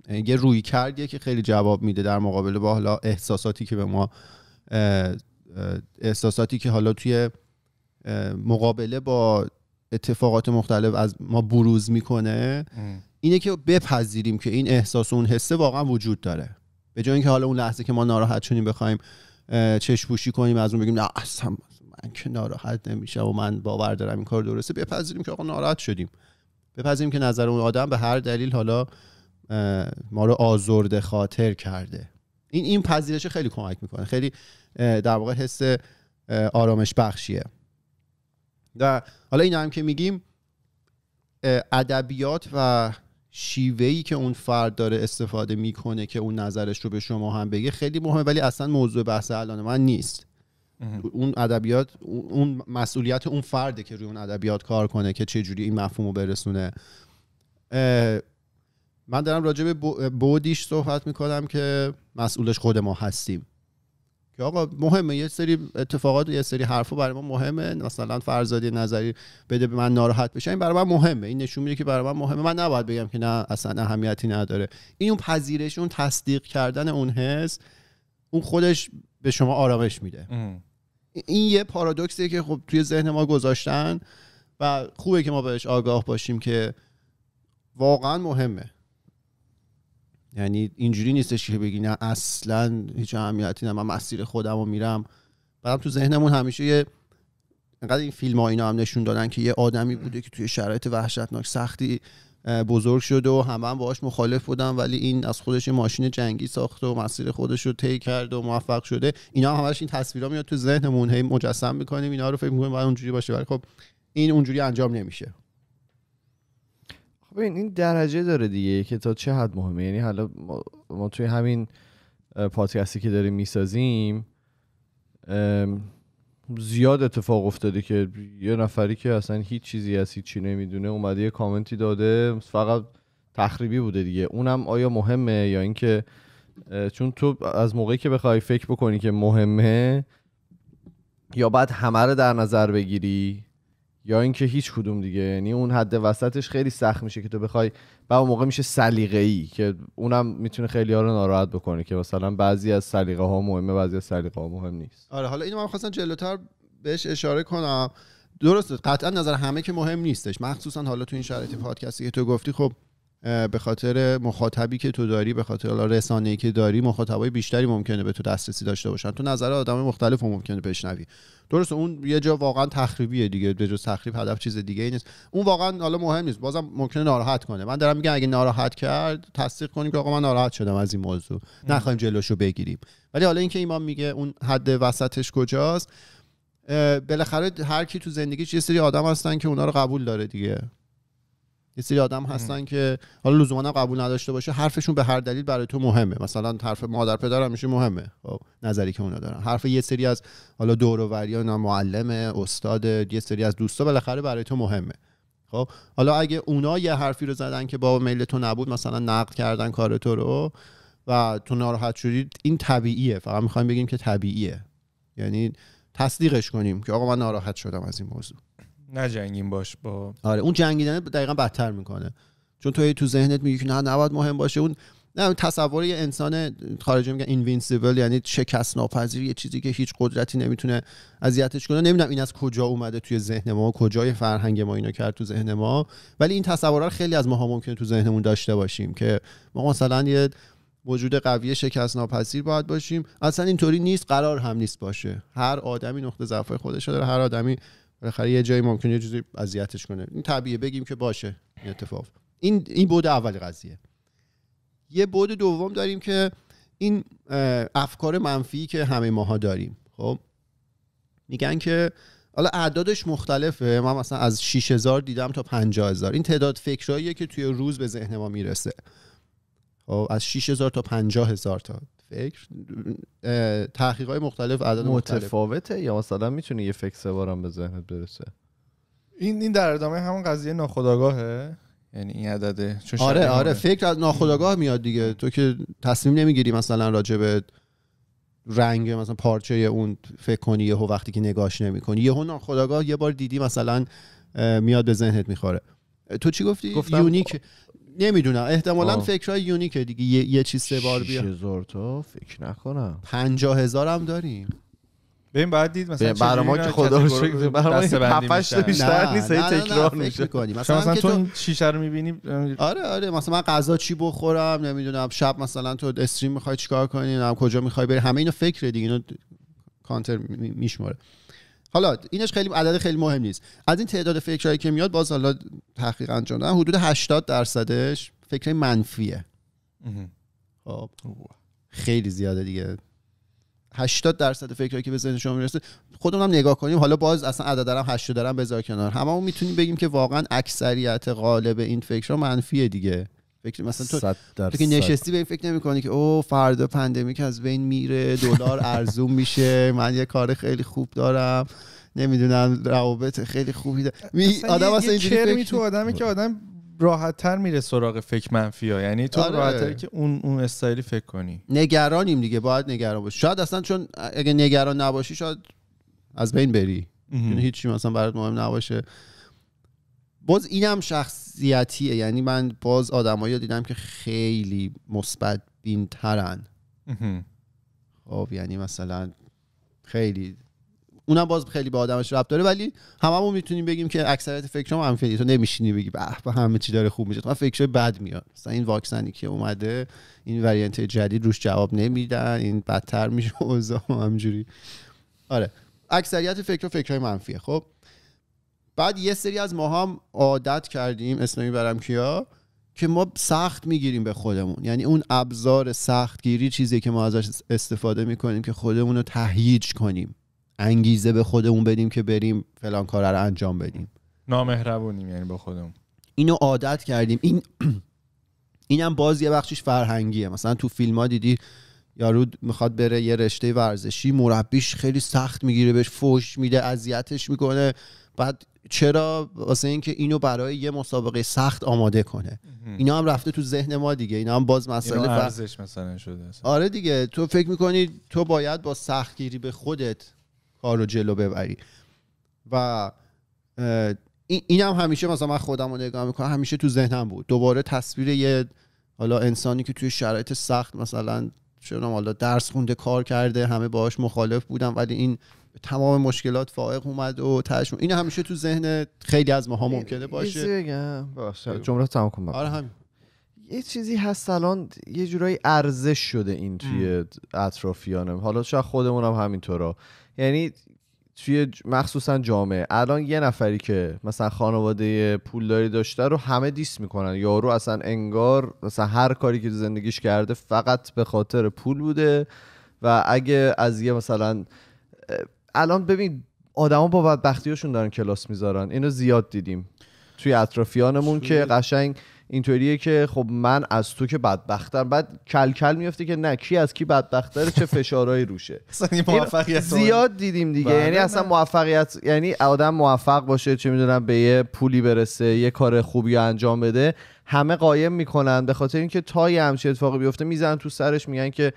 یه روی کردیه که خیلی جواب میده در مقابل با حالا احساساتی که به ما احساساتی که حالا توی مقابله با اتفاقات مختلف از ما بروز میکنه اینه که بپذیریم که این احساس و اون حسه واقعا وجود داره به جای اینکه حالا اون لحظه که ما ناراحت شدیم بخوایم چشم کنیم از اون بگیم نه اصلا من که ناراحت نمیشه و من باور دارم این کار درسته بپذیریم که آقا ناراحت شدیم بپذیریم که نظر اون آدم به هر دلیل حالا ما رو آزرده خاطر کرده این این پذیرش خیلی کمک میکنه خیلی در واقع حس آرامش بخشیه و حالا این هم که میگیم ادبیات و شیوهی که اون فرد داره استفاده میکنه که اون نظرش رو به شما هم بگه خیلی مهمه ولی اصلا موضوع بحث الان من نیست اون ادبیات اون مسئولیت اون فرده که روی اون ادبیات کار کنه که چه جوری این مفهوم رو برسونه من دارم راجع به بودیش صحبت میکنم که مسئولش خود ما هستیم که آقا مهمه یه سری اتفاقات و یه سری حرفا برای ما مهمه مثلا فرزادی نظری بده به من ناراحت بشه این برای من مهمه این نشون میده که برای من مهمه من نباید بگم که نه اصلا اهمیتی نداره این اون پذیرش اون تصدیق کردن اون حس اون خودش به شما آرامش میده این یه پارادوکسیه که خب توی ذهن ما گذاشتن و خوبه که ما بهش آگاه باشیم که واقعا مهمه یعنی اینجوری نیستش که بگی نه اصلا هیچ اهمیتی نه من مسیر خودم رو میرم بعدم تو ذهنمون همیشه یه این فیلم ها اینا هم نشون دادن که یه آدمی بوده که توی شرایط وحشتناک سختی بزرگ شده و همه هم باهاش مخالف بودن ولی این از خودش یه ماشین جنگی ساخته و مسیر خودش رو طی کرد و موفق شده اینا هم همش این تصویرا میاد تو ذهنمون هی مجسم میکنیم اینا رو فکر میکنیم باید اونجوری باشه ولی خب این اونجوری انجام نمیشه ببین این درجه داره دیگه که تا چه حد مهمه یعنی حالا ما, توی همین پادکستی که داریم میسازیم زیاد اتفاق افتاده که یه نفری که اصلا هیچ چیزی از هیچی نمیدونه اومده یه کامنتی داده فقط تخریبی بوده دیگه اونم آیا مهمه یا اینکه چون تو از موقعی که بخوای فکر بکنی که مهمه یا بعد همه رو در نظر بگیری یا اینکه هیچ کدوم دیگه یعنی اون حد وسطش خیلی سخت میشه که تو بخوای و اون موقع میشه سلیقه ای که اونم میتونه خیلی ها رو ناراحت بکنه که مثلا بعضی از سلیقه ها مهمه بعضی از سلیقه ها مهم نیست آره حالا اینو من خواستم جلوتر بهش اشاره کنم درسته قطعا نظر همه که مهم نیستش مخصوصا حالا تو این شرایط پادکستی که تو گفتی خب به خاطر مخاطبی که تو داری به خاطر رسانه‌ای که داری مخاطبای بیشتری ممکنه به تو دسترسی داشته باشن تو نظر آدم مختلف ممکنه بشنوی درست اون یه جا واقعا تخریبیه دیگه به جز تخریب هدف چیز دیگه ای نیست اون واقعا حالا مهم نیست بازم ممکنه ناراحت کنه من دارم میگم اگه ناراحت کرد تصدیق کنیم که آقا من ناراحت شدم از این موضوع نخوایم جلوشو بگیریم ولی حالا اینکه ایمان میگه اون حد وسطش کجاست بالاخره هر کی تو زندگیش یه سری آدم هستن که اونا رو قبول داره دیگه یه سری آدم هستن که حالا لزوما قبول نداشته باشه حرفشون به هر دلیل برای تو مهمه مثلا حرف مادر پدر همیشه مهمه خب نظری که اونا دارن حرف یه سری از حالا دور و معلم استاد یه سری از دوستا بالاخره برای تو مهمه خب حالا اگه اونا یه حرفی رو زدن که با میل تو نبود مثلا نقد کردن کار تو رو و تو ناراحت شدید این طبیعیه فقط میخوایم بگیم که طبیعیه یعنی تصدیقش کنیم که آقا من ناراحت شدم از این موضوع نجنگیم باش با آره اون جنگیدن دقیقا بدتر میکنه چون توی تو ذهنت میگی که نه نباید مهم باشه اون نه تصور یه انسان خارجی میگن اینوینسیبل یعنی شکست ناپذیر یه چیزی که هیچ قدرتی نمیتونه اذیتش کنه نمیدونم این از کجا اومده توی ذهن ما کجای فرهنگ ما اینو کرد تو ذهن ما ولی این تصورها خیلی از ما ماها ممکنه تو ذهنمون داشته باشیم که ما مثلا یه وجود قوی شکست ناپذیر باید باشیم اصلا اینطوری نیست قرار هم نیست باشه هر آدمی نقطه ضعف خودش داره هر آدمی بالاخره یه جایی ممکنه یه چیزی اذیتش کنه این طبیعه بگیم که باشه این اتفاق این این بود اول قضیه یه بود دوم داریم که این افکار منفی که همه ماها داریم خب میگن که حالا اعدادش مختلفه من مثلا از 6000 دیدم تا 50000 این تعداد فکراییه که توی روز به ذهن ما میرسه خب از 6000 تا 50000 تا فکر تحقیقات مختلف عدد متفاوته مختلف. یا مثلا میتونی یه فکر سه به ذهنت برسه این این در ادامه همون قضیه ناخودآگاهه یعنی این عدده چون آره آره فکر از ناخودآگاه میاد دیگه تو که تصمیم نمیگیری مثلا راجع رنگ مثلا پارچه اون فکر کنی یهو وقتی که نگاش نمیکنی یهو ناخودآگاه یه بار دیدی مثلا میاد به ذهنت میخوره تو چی گفتی یونیک نمیدونم احتمالا آه. فکرهای یونیکه دیگه یه, یه چیز سه بار بیا هزار تا فکر نکنم هزار هم داریم ببین بعد دید مثلا ما که خدا رو شکر برا ما بیشتر نیست هی تکرار میشه مثلا, مثلا تو شیشه رو میبینی آره آره مثلا من غذا چی بخورم نمیدونم شب مثلا تو استریم میخوای چیکار کنی کجا میخوای بری همه اینو فکر دیگه اینو کانتر میشماره حالا اینش خیلی عدد خیلی مهم نیست از این تعداد فکرهایی که میاد باز حالا تحقیق انجام دادن حدود 80 درصدش فکر منفیه خب. خیلی زیاده دیگه 80 درصد فکرهایی که به ذهن شما میرسه خودمون هم نگاه کنیم حالا باز اصلا عدد دارم 80 دارم بذار کنار هممون میتونیم بگیم که واقعا اکثریت غالب این فکرها منفیه دیگه فکر مثلا تو, تو که نشستی به این فکر نمی‌کنی که او فردا پندمیک از بین میره دلار ارزون میشه من یه کار خیلی خوب دارم نمیدونم روابط خیلی خوبی دارم می آدم یه اصلا اینجوری فکر... تو آدمی که آدم راحت تر میره سراغ فکر منفی ها یعنی تو آره. راحت که اون اون استایلی فکر کنی نگرانیم دیگه باید نگران باشی شاید اصلا چون اگه نگران نباشی شاید از بین بری هیچی مثلا برات مهم نباشه باز اینم شخصیتیه یعنی من باز آدمایی دیدم که خیلی مثبت بینترن خب یعنی مثلا خیلی اونم باز خیلی به آدمش ربط داره ولی هممون میتونیم بگیم که اکثریت فکرام منفیه تو نمیشینی بگی به همه چی داره خوب میشه تو فکرش بد میاد مثلا این واکسنی که اومده این ورینت جدید روش جواب نمیدن این بدتر میشه اوضاع همجوری آره اکثریت فکر فکرای منفیه خب بعد یه سری از ما هم عادت کردیم اسم برم کیا که ما سخت میگیریم به خودمون یعنی اون ابزار سختگیری چیزی که ما ازش استفاده میکنیم که خودمون رو تهیج کنیم انگیزه به خودمون بدیم که بریم فلان کار رو انجام بدیم نامهربونیم یعنی به خودمون اینو عادت کردیم این اینم باز یه بخشش فرهنگیه مثلا تو فیلم ها دیدی یارو میخواد بره یه رشته ورزشی مربیش خیلی سخت میگیره بهش فوش میده اذیتش میکنه بعد چرا واسه اینکه اینو برای یه مسابقه سخت آماده کنه اینا هم رفته تو ذهن ما دیگه اینا هم باز مسئله ارزش مثلا شده آره دیگه تو فکر میکنی تو باید با سختگیری به خودت کارو جلو ببری و این هم همیشه مثلا من خودم رو نگاه میکنم همیشه تو ذهنم بود دوباره تصویر یه حالا انسانی که توی شرایط سخت مثلا چون حالا درس خونده کار کرده همه باهاش مخالف بودن ولی این تمام مشکلات فائق اومد و تاش این همیشه تو ذهن خیلی از ماها ممکنه باشه جمله تمام کن آره همین یه چیزی هست الان یه جورایی ارزش شده این توی اطرافیانم حالا شاید خودمون هم همینطورا یعنی توی مخصوصا جامعه الان یه نفری که مثلا خانواده پولداری داشته رو همه دیس میکنن یارو اصلا انگار مثلا هر کاری که زندگیش کرده فقط به خاطر پول بوده و اگه از یه مثلا الان ببین آدما با بدبختیاشون دارن کلاس میذارن اینو زیاد دیدیم توی اطرافیانمون که قشنگ اینطوریه که خب من از تو که بدبختم بعد کلکل کل میفته که نه کی از کی داره چه فشارهایی روشه زیاد دیدیم دیگه یعنی بله، اصلا موفقیت یعنی آدم موفق باشه چه میدونم به یه پولی برسه یه کار خوبی انجام بده همه قایم میکنن به خاطر اینکه تا یه همچین اتفاقی بیفته میزنن تو سرش میگن که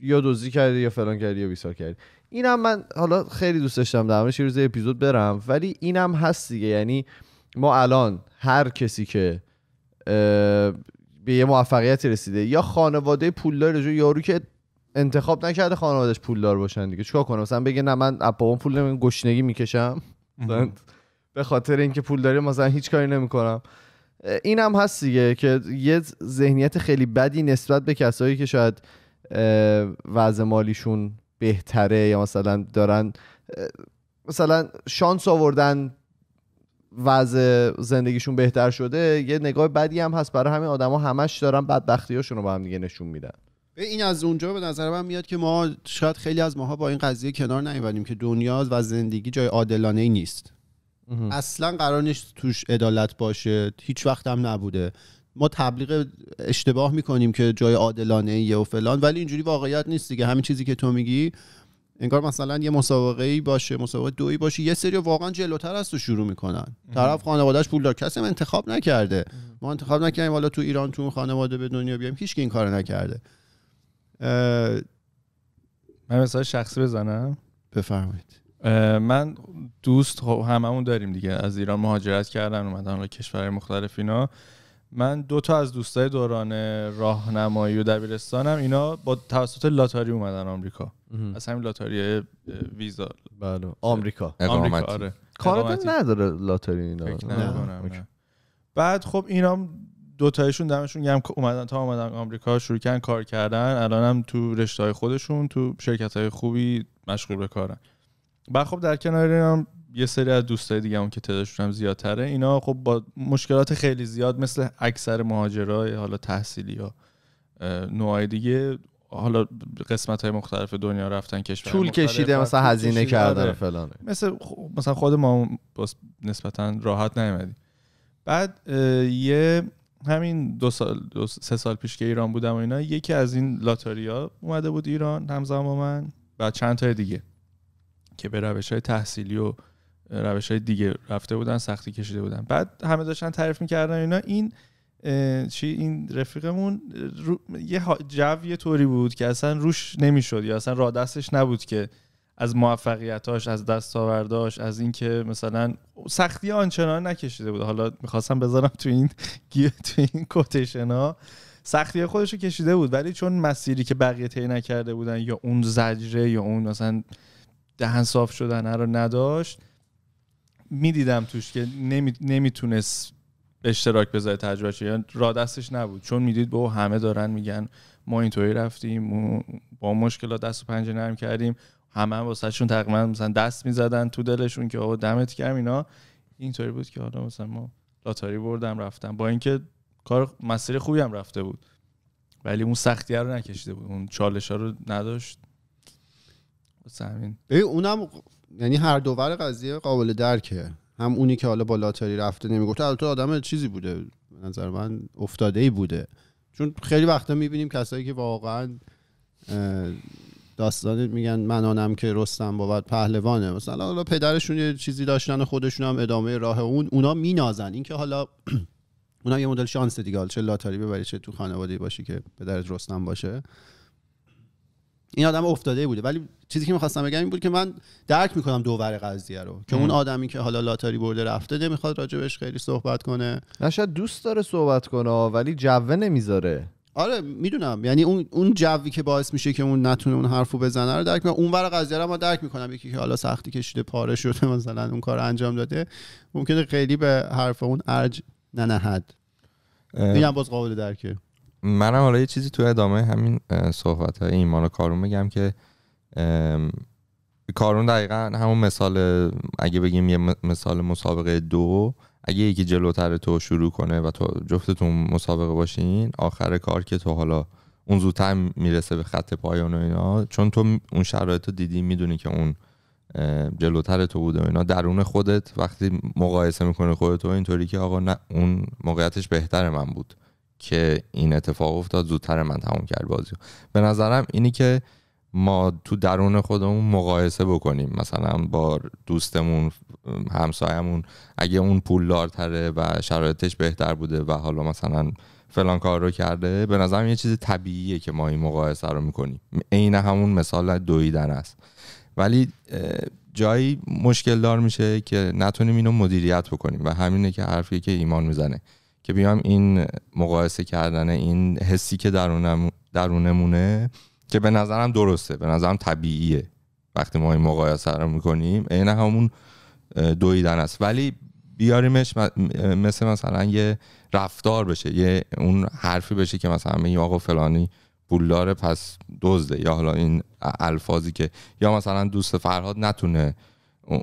یا دزدی کردی یا فلان کردی یا بیسار کردی اینم من حالا خیلی دوست داشتم در یه روز اپیزود برم ولی اینم هست دیگه یعنی ما الان هر کسی که به یه موفقیت رسیده یا خانواده پولدار یارو که انتخاب نکرده خانوادهش پولدار باشن دیگه چیکار کنم مثلا بگه نه من اپاون پول نمیگم گشنگی میکشم به خاطر اینکه پول داری مثلا هیچ کاری نمیکنم این هم هست دیگه که یه ذهنیت خیلی بدی نسبت به کسایی که شاید وضع مالیشون بهتره یا مثلا دارن مثلا شانس آوردن وضع زندگیشون بهتر شده یه نگاه بدی هم هست برای همین آدما همش دارن بدبختیاشون رو با هم دیگه نشون میدن این از اونجا به نظر من میاد که ما شاید خیلی از ماها با این قضیه کنار نیومدیم که دنیا و زندگی جای عادلانه ای نیست اصلا قرار نیست توش عدالت باشه هیچ وقت هم نبوده ما تبلیغ اشتباه میکنیم که جای عادلانه یه و فلان ولی اینجوری واقعیت نیست دیگه همین چیزی که تو میگی انگار مثلا یه مسابقه ای باشه مسابقه دوی باشه یه سری واقعا جلوتر از تو شروع میکنن طرف خانوادهش پول دار کسی انتخاب نکرده ما انتخاب نکردیم حالا تو ایران تو خانواده به دنیا بیایم هیچ این کار نکرده اه... من مثال شخصی بزنم بفرمایید من دوست خب، هممون داریم دیگه از ایران مهاجرت کردن اومدن به کشورهای مختلف اینا من دو تا از دوستای دوران راهنمایی و دبیرستانم اینا با توسط لاتاری اومدن آمریکا از همین لاتاری ویزا بله آمریکا آمریکا آره کارت نداره لاتاری اینا بعد خب اینا دوتایشون دمشون گرم اومدن تا اومدن آمریکا شروع کردن کار کردن الانم تو رشته های خودشون تو شرکت های خوبی مشغول به کارن بعد خب در کنار هم یه سری از دوستای دیگه اون که تعدادشون هم زیادتره اینا خب با مشکلات خیلی زیاد مثل اکثر مهاجرای حالا تحصیلی یا نوعای دیگه حالا قسمت های مختلف دنیا رفتن کشور طول کشیده مثلا هزینه کردن آره. فلان مثل مثلا خود ما نسبتا راحت نیومدیم بعد یه همین دو سال سه سال پیش که ایران بودم و اینا یکی از این لاتاریا اومده بود ایران همزمان با من و چند تا دیگه که به روش های تحصیلی و روش های دیگه رفته بودن سختی کشیده بودن بعد همه داشتن تعریف میکردن اینا این چی این رفیقمون یه جو یه طوری بود که اصلا روش نمیشد یا اصلا را دستش نبود که از موفقیتاش از دستاورداش از اینکه مثلا سختی آنچنان نکشیده بود حالا میخواستم بذارم تو این تو این کوتیشن سختی خودش رو کشیده بود ولی چون مسیری که بقیه طی نکرده بودن یا اون زجره یا اون مثلا دهن صاف شدن رو نداشت میدیدم توش که نمی... نمیتونست اشتراک بذاره تجربه یا یعنی را دستش نبود چون میدید با همه دارن میگن ما اینطوری رفتیم با مشکلات دست و پنجه نرم کردیم همه هم شون تقریبا مثلا دست میزدن تو دلشون که آقا دمت کرم اینا اینطوری بود که حالا مثلا ما لاتاری بردم رفتم با اینکه کار مسیر خوبی هم رفته بود ولی اون سختی رو نکشیده بود اون چالش ها رو نداشت ببین اونم یعنی هر دوور قضیه قابل درکه هم اونی که حالا با لاتری رفته نمیگفته البته آدم چیزی بوده نظر من افتاده ای بوده چون خیلی وقتا میبینیم کسایی که واقعا داستان میگن من آنم که رستم بابت پهلوانه مثلا حالا پدرشون یه چیزی داشتن و خودشون هم ادامه راه اون اونا مینازن اینکه حالا اونا یه مدل شانس دیگه حالا چه لاتاری ببری چه تو خانواده باشی که پدرت رستم باشه این آدم افتاده بوده ولی چیزی که میخواستم بگم این بود که من درک میکنم دوور قضیه رو که اون آدمی که حالا لاتاری برده رفته نمیخواد میخواد راجبش خیلی صحبت کنه نه دوست داره صحبت کنه ولی جوه نمیذاره آره میدونم یعنی اون اون جوی که باعث میشه که اون نتونه اون حرفو بزنه رو درک میکنم اونور قضیه رو ما درک میکنم یکی که حالا سختی کشیده پاره شده مثلا اون کار انجام داده ممکنه خیلی به حرف اون ارج ننهد میگم باز قابل درکه منم حالا یه چیزی تو ادامه همین صحبت های ایمان و کارون بگم که کارون دقیقا همون مثال اگه بگیم یه مثال مسابقه دو اگه یکی جلوتر تو شروع کنه و تو جفتتون مسابقه باشین آخر کار که تو حالا اون زودتر میرسه به خط پایان و اینا چون تو اون شرایط رو دیدی میدونی که اون جلوتر تو بوده و اینا درون خودت وقتی مقایسه میکنه خودت تو اینطوری که آقا نه اون موقعیتش بهتر من بود که این اتفاق افتاد زودتر من تموم کرد بازی به نظرم اینی که ما تو درون خودمون مقایسه بکنیم مثلا با دوستمون همسایمون اگه اون پول پولدارتره و شرایطش بهتر بوده و حالا مثلا فلان کار رو کرده به نظرم یه چیز طبیعیه که ما این مقایسه رو میکنیم عین همون مثال دویدن است ولی جایی مشکل دار میشه که نتونیم اینو مدیریت بکنیم و همینه که حرفیه که ایمان میزنه که بیام این مقایسه کردن این حسی که درونم درونمونه که به نظرم درسته به نظرم طبیعیه وقتی ما این مقایسه رو میکنیم عین همون دویدن است ولی بیاریمش مثل مثلا یه رفتار بشه یه اون حرفی بشه که مثلا میگیم آقا فلانی داره پس دزده یا حالا این الفاظی که یا مثلا دوست فرهاد نتونه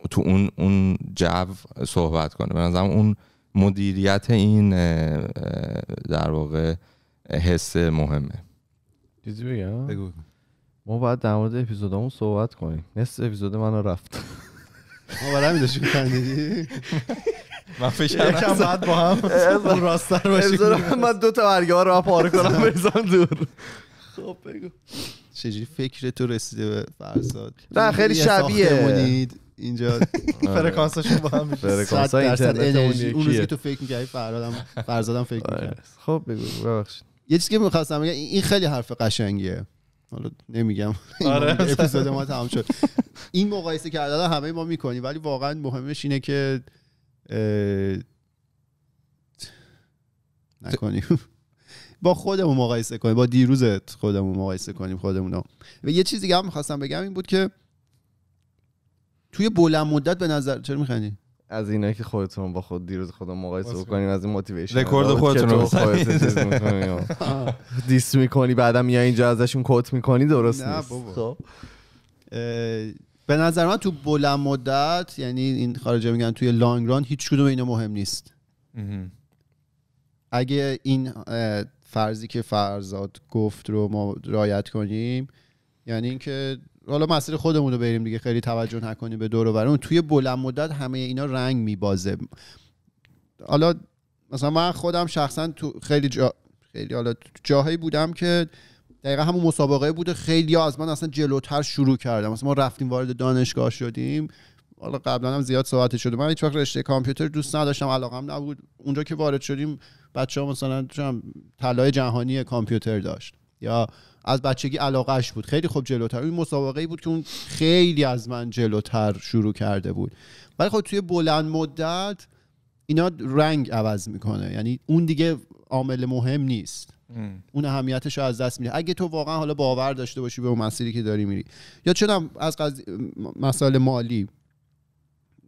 تو اون اون جو صحبت کنه به نظرم اون مدیریت این در واقع حس مهمه چیزی بگم بگو ما باید در مورد اپیزودامون صحبت کنیم نصف اپیزود منو رفت ما برای همین داشتیم خندیدی من فکر یکم بعد با هم راستر باشیم من دو تا برگه ها رو پاره کنم بریزم دور خب بگو چجوری فکر تو رسیده به فرزاد نه خیلی شبیه اینجا آره. فرکانسشون با هم میشه فرکانس انرژی اون روزی تو فکر می‌کردی فرادم فرزادم فکر آره. می‌کرد خب بگو ببخشید یه چیزی که می‌خواستم بگم این خیلی حرف قشنگیه حالا نمیگم آره. اپیزود ما تمام شد این مقایسه کردن همه ما میکنیم ولی واقعا مهمش اینه که نکنیم با خودمون مقایسه کنیم با دیروزت خودمون مقایسه کنیم خودمون و یه چیزی که هم میخواستم بگم این بود که توی بلند مدت به نظر چرا میخندی از اینا که خودتون با خود دیروز خودم مقایسه بکنیم از این موتیویشن رکورد خودتون رو دیس میکنی بعدا میای اینجا ازشون کوت میکنی درست نیست خب، به نظر من تو بلند مدت یعنی این خارجه میگن توی لانگ ران هیچ کدوم اینا مهم نیست اگه این فرضی که فرزاد گفت رو ما رایت کنیم یعنی اینکه حالا مسیر خودمون رو بریم دیگه خیلی توجه نکنیم به دور و برون توی بلند مدت همه اینا رنگ میبازه حالا مثلا من خودم شخصا تو خیلی جا خیلی حالا جاهایی بودم که دقیقا همون مسابقه بوده خیلی از من اصلا جلوتر شروع کردم مثلا ما رفتیم وارد دانشگاه شدیم حالا قبلا هم زیاد صحبت شده من هیچ وقت رشته کامپیوتر دوست نداشتم هم نبود اونجا که وارد شدیم بچه ها مثلا طلای جهانی کامپیوتر داشت یا از بچگی علاقهش بود خیلی خوب جلوتر این مسابقه ای بود که اون خیلی از من جلوتر شروع کرده بود ولی خب توی بلند مدت اینا رنگ عوض میکنه یعنی اون دیگه عامل مهم نیست اون اهمیتش رو از دست میده اگه تو واقعا حالا باور داشته باشی به اون مسیری که داری میری یا چرا از قضی... مسائل مالی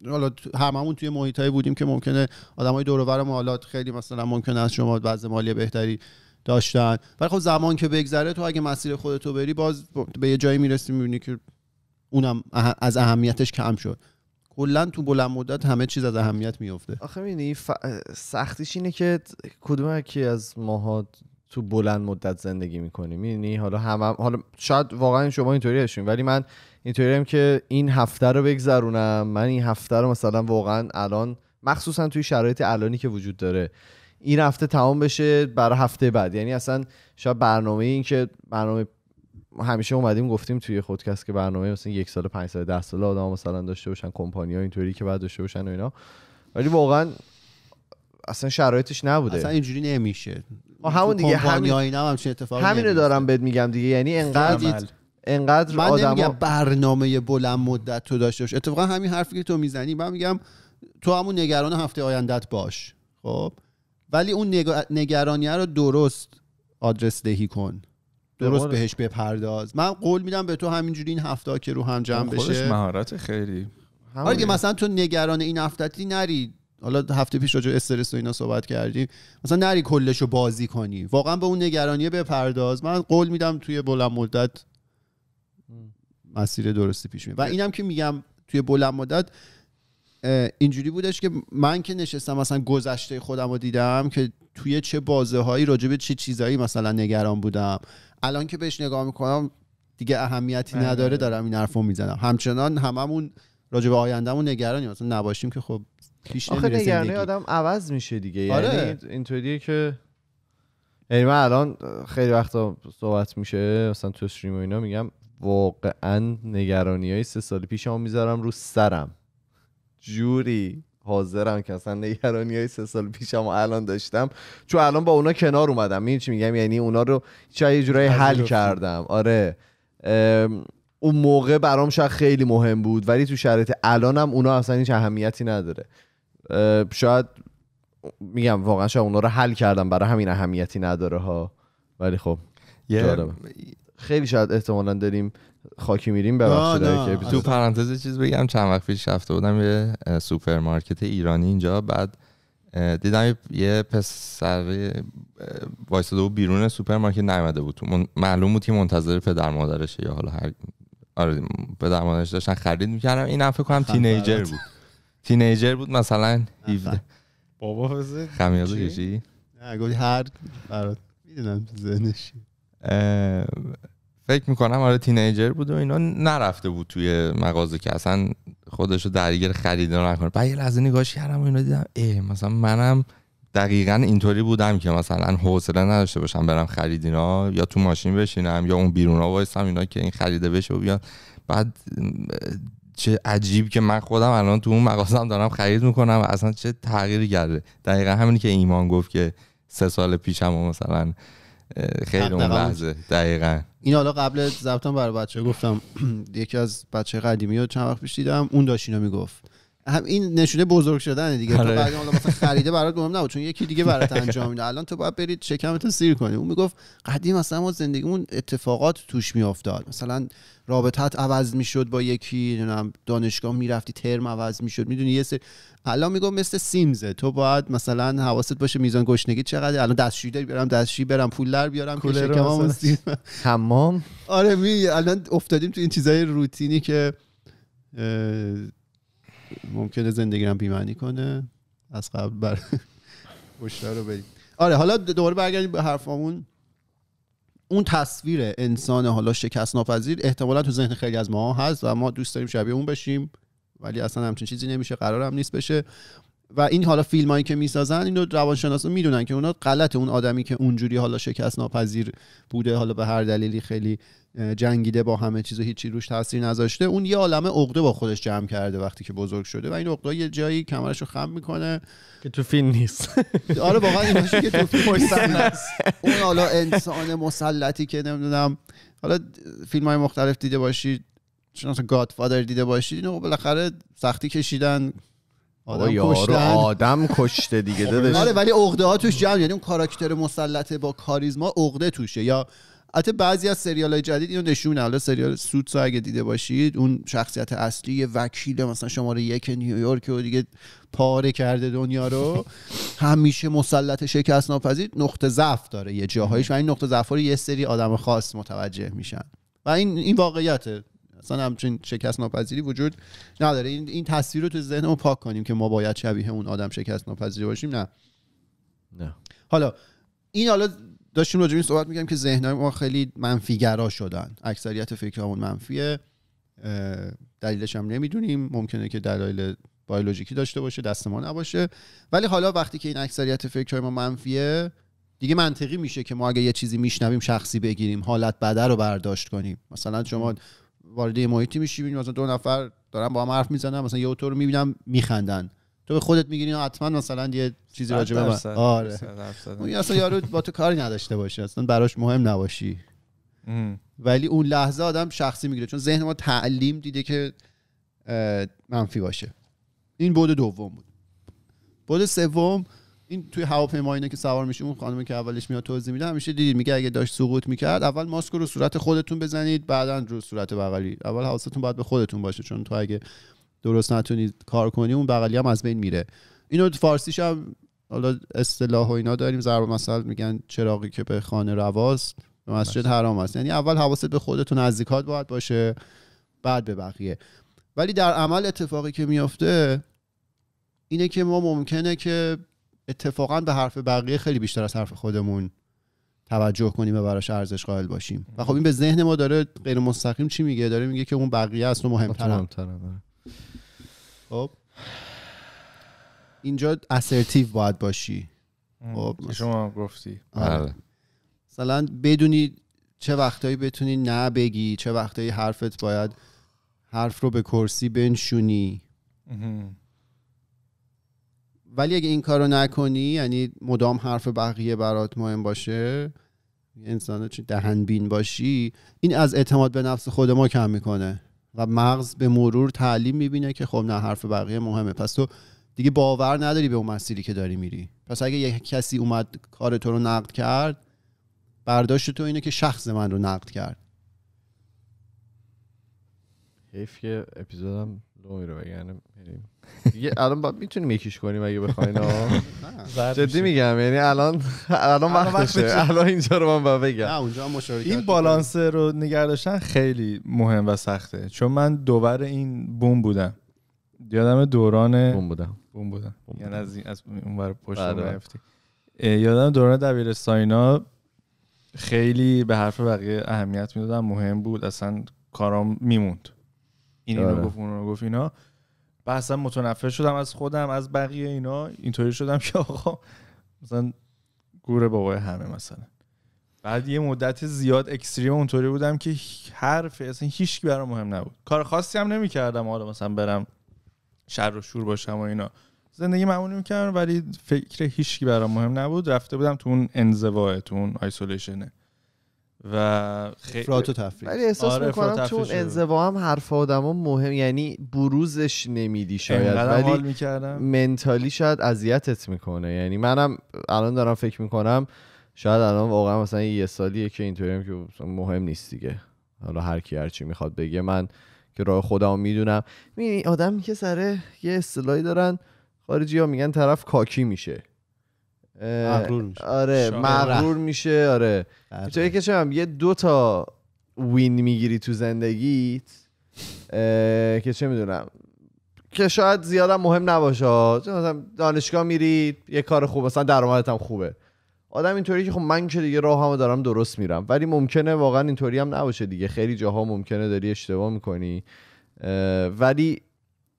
حالا هممون توی محیطایی بودیم که ممکنه آدمای دور و حالا خیلی مثلا ممکنه از شما وضع مالی بهتری داشتن ولی خب زمان که بگذره تو اگه مسیر خودتو بری باز به یه جایی میرسی میبینی که اونم از اهمیتش کم شد کلا تو بلند مدت همه چیز از اهمیت میفته آخه میدونی سختیش اینه که کدوم یکی از ماها تو بلند مدت زندگی میکنیم میدونی حالا هم, حالا شاید واقعا شما اینطوری هستین ولی من هم که این هفته رو بگذرونم من این هفته رو مثلا واقعا الان مخصوصا توی شرایط الانی که وجود داره این هفته تمام بشه برای هفته بعد یعنی اصلا شاید برنامه این که برنامه همیشه اومدیم گفتیم توی خودکست که برنامه مثلا یک سال پنج سال ده سال آدم مثلا داشته باشن کمپانی ها اینطوری که بعد داشته باشن و اینا ولی واقعا اصلا شرایطش نبوده اصلا اینجوری نمیشه همون دیگه همین هم همینو دارم بهت میگم دیگه یعنی انقدر انقدر من آدم نمیگم ها... برنامه بلند مدت تو داشته باش اتفاقا همین حرفی که تو میزنی من میگم تو همون نگران هفته آیندت باش خب ولی اون نگرانیه رو درست آدرس دهی کن درست بهش بپرداز من قول میدم به تو همینجوری این هفته که رو هم جمع بشه مهارت خیلی آره مثلا تو نگران این هفتتی نری حالا هفته پیش راجع استرس و اینا صحبت کردیم مثلا نری کلش رو بازی کنی واقعا به اون نگرانیه بپرداز من قول میدم توی بلند مدت مسیر درستی پیش میره و اینم که میگم توی بلند مدت اینجوری بودش که من که نشستم مثلا گذشته خودم رو دیدم که توی چه بازه هایی راجب چه چیزایی مثلا نگران بودم الان که بهش نگاه میکنم دیگه اهمیتی بله، نداره بله. دارم این رو میزنم همچنان هممون راجب به آیندهمون نگرانی مثلا نباشیم که خب پیش آخه نگرانی آدم عوض میشه دیگه یعنی آره. یعنی اینطوریه که یعنی من الان خیلی وقتا صحبت میشه مثلا تو استریم و اینا میگم واقعا نگرانی های سه سال پیشمو میذارم رو سرم جوری حاضرم که اصلا نگرانی های سه سال پیشم و الان داشتم چون الان با اونا کنار اومدم این چی میگم یعنی اونا رو چه یه جورایی حل کردم آره اون موقع برام شاید خیلی مهم بود ولی تو شرایط الانم اونا اصلا هیچ اهمیتی نداره شاید میگم واقعا شاید اونا رو حل کردم برای همین اهمیتی نداره ها ولی خب yeah. خیلی شاید احتمالا داریم خاکی میریم به تو پرانتز چیز بگم چند وقت پیش رفته بودم یه سوپرمارکت ایرانی اینجا بعد دیدم یه پسر وایساده بود بیرون سوپرمارکت نیومده بود معلوم بود که منتظر پدر مادرشه یا حالا هر آره پدر مادرش داشتن خرید میکردم این هم فکر کنم تینیجر بود تینیجر بود مثلا 17 بابا فزه خمیازه کشی نه گفتی هر میدونم زنشی فکر میکنم آره تینیجر بود و اینا نرفته بود توی مغازه که اصلا خودشو درگیر خرید نکنه بعد یه لحظه نگاهش کردم و اینا دیدم ای مثلا منم دقیقا اینطوری بودم که مثلا حوصله نداشته باشم برم خرید اینا یا تو ماشین بشینم یا اون بیرونا وایسم اینا که این خریده بشه و بیان بعد چه عجیب که من خودم الان تو اون مغازم دارم خرید میکنم و اصلا چه تغییری کرده دقیقا همینی که ایمان گفت که سه سال پیشم و مثلا خب، خیلی اون لحظه دقیقا این حالا قبل زبطان برای بچه گفتم یکی از بچه قدیمی رو چند وقت پیش دیدم اون داشت اینو میگفت هم این نشونه بزرگ شدن دیگه آره. تو بعد مثلا خریده برات مهم نبود چون یکی دیگه برات انجام میده الان تو باید برید شکمتو سیر کنی اون میگفت قدیم مثلا ما زندگیمون اتفاقات توش میافتاد مثلا رابطت عوض میشد با یکی دانشگاه میرفتی ترم عوض میشد میدونی یه سر الان میگم مثل سیمزه تو باید مثلا حواست باشه میزان گشنگی چقدر الان دستشویی برم دستشویی برم پول در بیارم که شکمم تمام آره می الان افتادیم تو این چیزای روتینی که ممکنه هم بیمانی کنه از قبل بر هشدار رو بریم آره حالا دوباره برگردیم به حرفامون اون تصویر انسان حالا شکست ناپذیر احتمالا تو ذهن خیلی از ما هست و ما دوست داریم شبیه اون بشیم ولی اصلا همچین چیزی نمیشه قرارم نیست بشه و این حالا فیلمایی که میسازن اینو روانشناسا میدونن که اونا غلط اون آدمی که اونجوری حالا شکست ناپذیر بوده حالا به هر دلیلی خیلی جنگیده با همه چیز و هیچی روش تاثیر نذاشته اون یه عالمه عقده با خودش جمع کرده وقتی که بزرگ شده و این عقده یه جایی کمرش رو خم میکنه که تو فیلم نیست آره واقعا این که تو فیلم اون حالا انسان مسلطی که نمیدونم حالا فیلم های مختلف دیده باشید چون گادفادر دیده باشید اینو بالاخره سختی کشیدن آدم یارو آدم کشته دیگه آره،, آره ولی عقده ها توش جمع یعنی اون کاراکتر مسلطه با کاریزما عقده توشه یا حتی بعضی از سریال های جدید اینو نشون حالا سریال سوتس اگه دیده باشید اون شخصیت اصلی یه وکیل مثلا شماره یک نیویورک و دیگه پاره کرده دنیا رو همیشه مسلط شکست ناپذیر نقطه ضعف داره یه جاهایش و این نقطه ضعف رو یه سری آدم خاص متوجه میشن و این این واقعیته اصلا همچین شکست ناپذیری وجود نداره این این تصویر رو تو ذهنمون پاک کنیم که ما باید شبیه اون آدم شکست ناپذیری باشیم نه نه حالا این حالا داشتیم راجع این صحبت میگم که ذهن ما خیلی منفیگرا شدن اکثریت فکرمون منفیه دلیلش هم نمیدونیم ممکنه که دلایل بیولوژیکی داشته باشه دست ما نباشه ولی حالا وقتی که این اکثریت فکرهای ما منفیه دیگه منطقی میشه که ما اگه یه چیزی میشنویم شخصی بگیریم حالت بده رو برداشت کنیم مثلا شما وارد محیطی میشی میبینی مثلا دو نفر دارن با هم حرف میزنن مثلا یه تو رو میبینم میخندن تو به خودت میگیری حتما مثلا یه چیزی راجع به آره اون اصلا یارو با تو کاری نداشته باشه اصلا براش مهم نباشی ولی اون لحظه آدم شخصی میگیره چون ذهن ما تعلیم دیده که منفی باشه این بود دوم بود بود سوم این توی هواپیما اینا که سوار میشه اون خانمی که اولش میاد توضیح میده همیشه دیدید میگه اگه داشت سقوط میکرد اول ماسک رو صورت خودتون بزنید بعدا رو صورت بغلی اول حواستون باید به خودتون باشه چون تو اگه درست نتونید کار کنی اون بغلی هم از بین میره اینو فارسیش هم حالا اصطلاح و اینا داریم ضرب میگن چراغی که به خانه رواست به مسجد بله. حرام است یعنی اول حواست به خودتون نزدیکات باید باشه بعد به بقیه ولی در عمل اتفاقی که میافته اینه که ما ممکنه که اتفاقا به حرف بقیه خیلی بیشتر از حرف خودمون توجه کنیم و براش ارزش قائل باشیم و خب این به ذهن ما داره غیر مستقیم چی میگه داره میگه که اون بقیه و مهمتره آره. خب اینجا اسرتیو باید باشی خب شما گفتی آره. آره. مثلا بدونی چه وقتایی بتونی نه بگی چه وقتایی حرفت باید حرف رو به کرسی بنشونی ولی اگه این کارو نکنی یعنی مدام حرف بقیه برات مهم باشه انسان دهنبین باشی این از اعتماد به نفس خود ما کم میکنه و مغز به مرور تعلیم میبینه که خب نه حرف بقیه مهمه پس تو دیگه باور نداری به اون مسیری که داری میری پس اگه یک کسی اومد کار تو رو نقد کرد برداشت تو اینه که شخص من رو نقد کرد حیف که اپیزودم لو یه الان با... میتونیم یکیش کنیم اگه بخواین جدی میگم یعنی الان الان وقتشه الان اینجا رو من بگم اونجا این بالانس رو نگرداشتن خیلی مهم و سخته چون من دوبر این بوم بودم یادم دوران بوم بودم بوم بودم یعنی از این از اون بر پشت یادم دوران ساینا خیلی به حرف بقیه اهمیت میدادم مهم بود اصلا کارام میموند این اینو آره. گفت اون رو گفت اینا و اصلا متنفر شدم از خودم از بقیه اینا اینطوری شدم که آقا مثلا گوره بابای همه مثلا بعد یه مدت زیاد اکستریم اونطوری بودم که حرف اصلا هیچ برام مهم نبود کار خاصی هم نمیکردم حالا مثلا برم شر و شور باشم و اینا زندگی معمولی میکردم ولی فکر هیچکی برام مهم نبود رفته بودم تو اون انزوا تو اون آیسولیشنه و خیلی افراط و ولی احساس آره میکنم چون انزوا هم حرف آدم مهم یعنی بروزش نمیدی شاید ولی منتالی شاید اذیتت میکنه یعنی منم الان دارم فکر میکنم شاید الان واقعا مثلا یه سالیه که اینطوریم که مهم نیست دیگه حالا هر کی هر چی میخواد بگه من که راه خودم میدونم میبینی آدم که سره یه اصطلاحی دارن خارجی ها میگن طرف کاکی میشه مغرور میشه آره مغرور میشه آره, آره. تو که هم یه دو تا وین میگیری تو زندگیت که چه میدونم که شاید زیاد مهم نباشه مثلا دانشگاه میری یه کار خوب مثلا درآمدت هم خوبه آدم اینطوری که خب من که دیگه هم دارم درست میرم ولی ممکنه واقعا اینطوری هم نباشه دیگه خیلی جاها ممکنه داری اشتباه میکنی ولی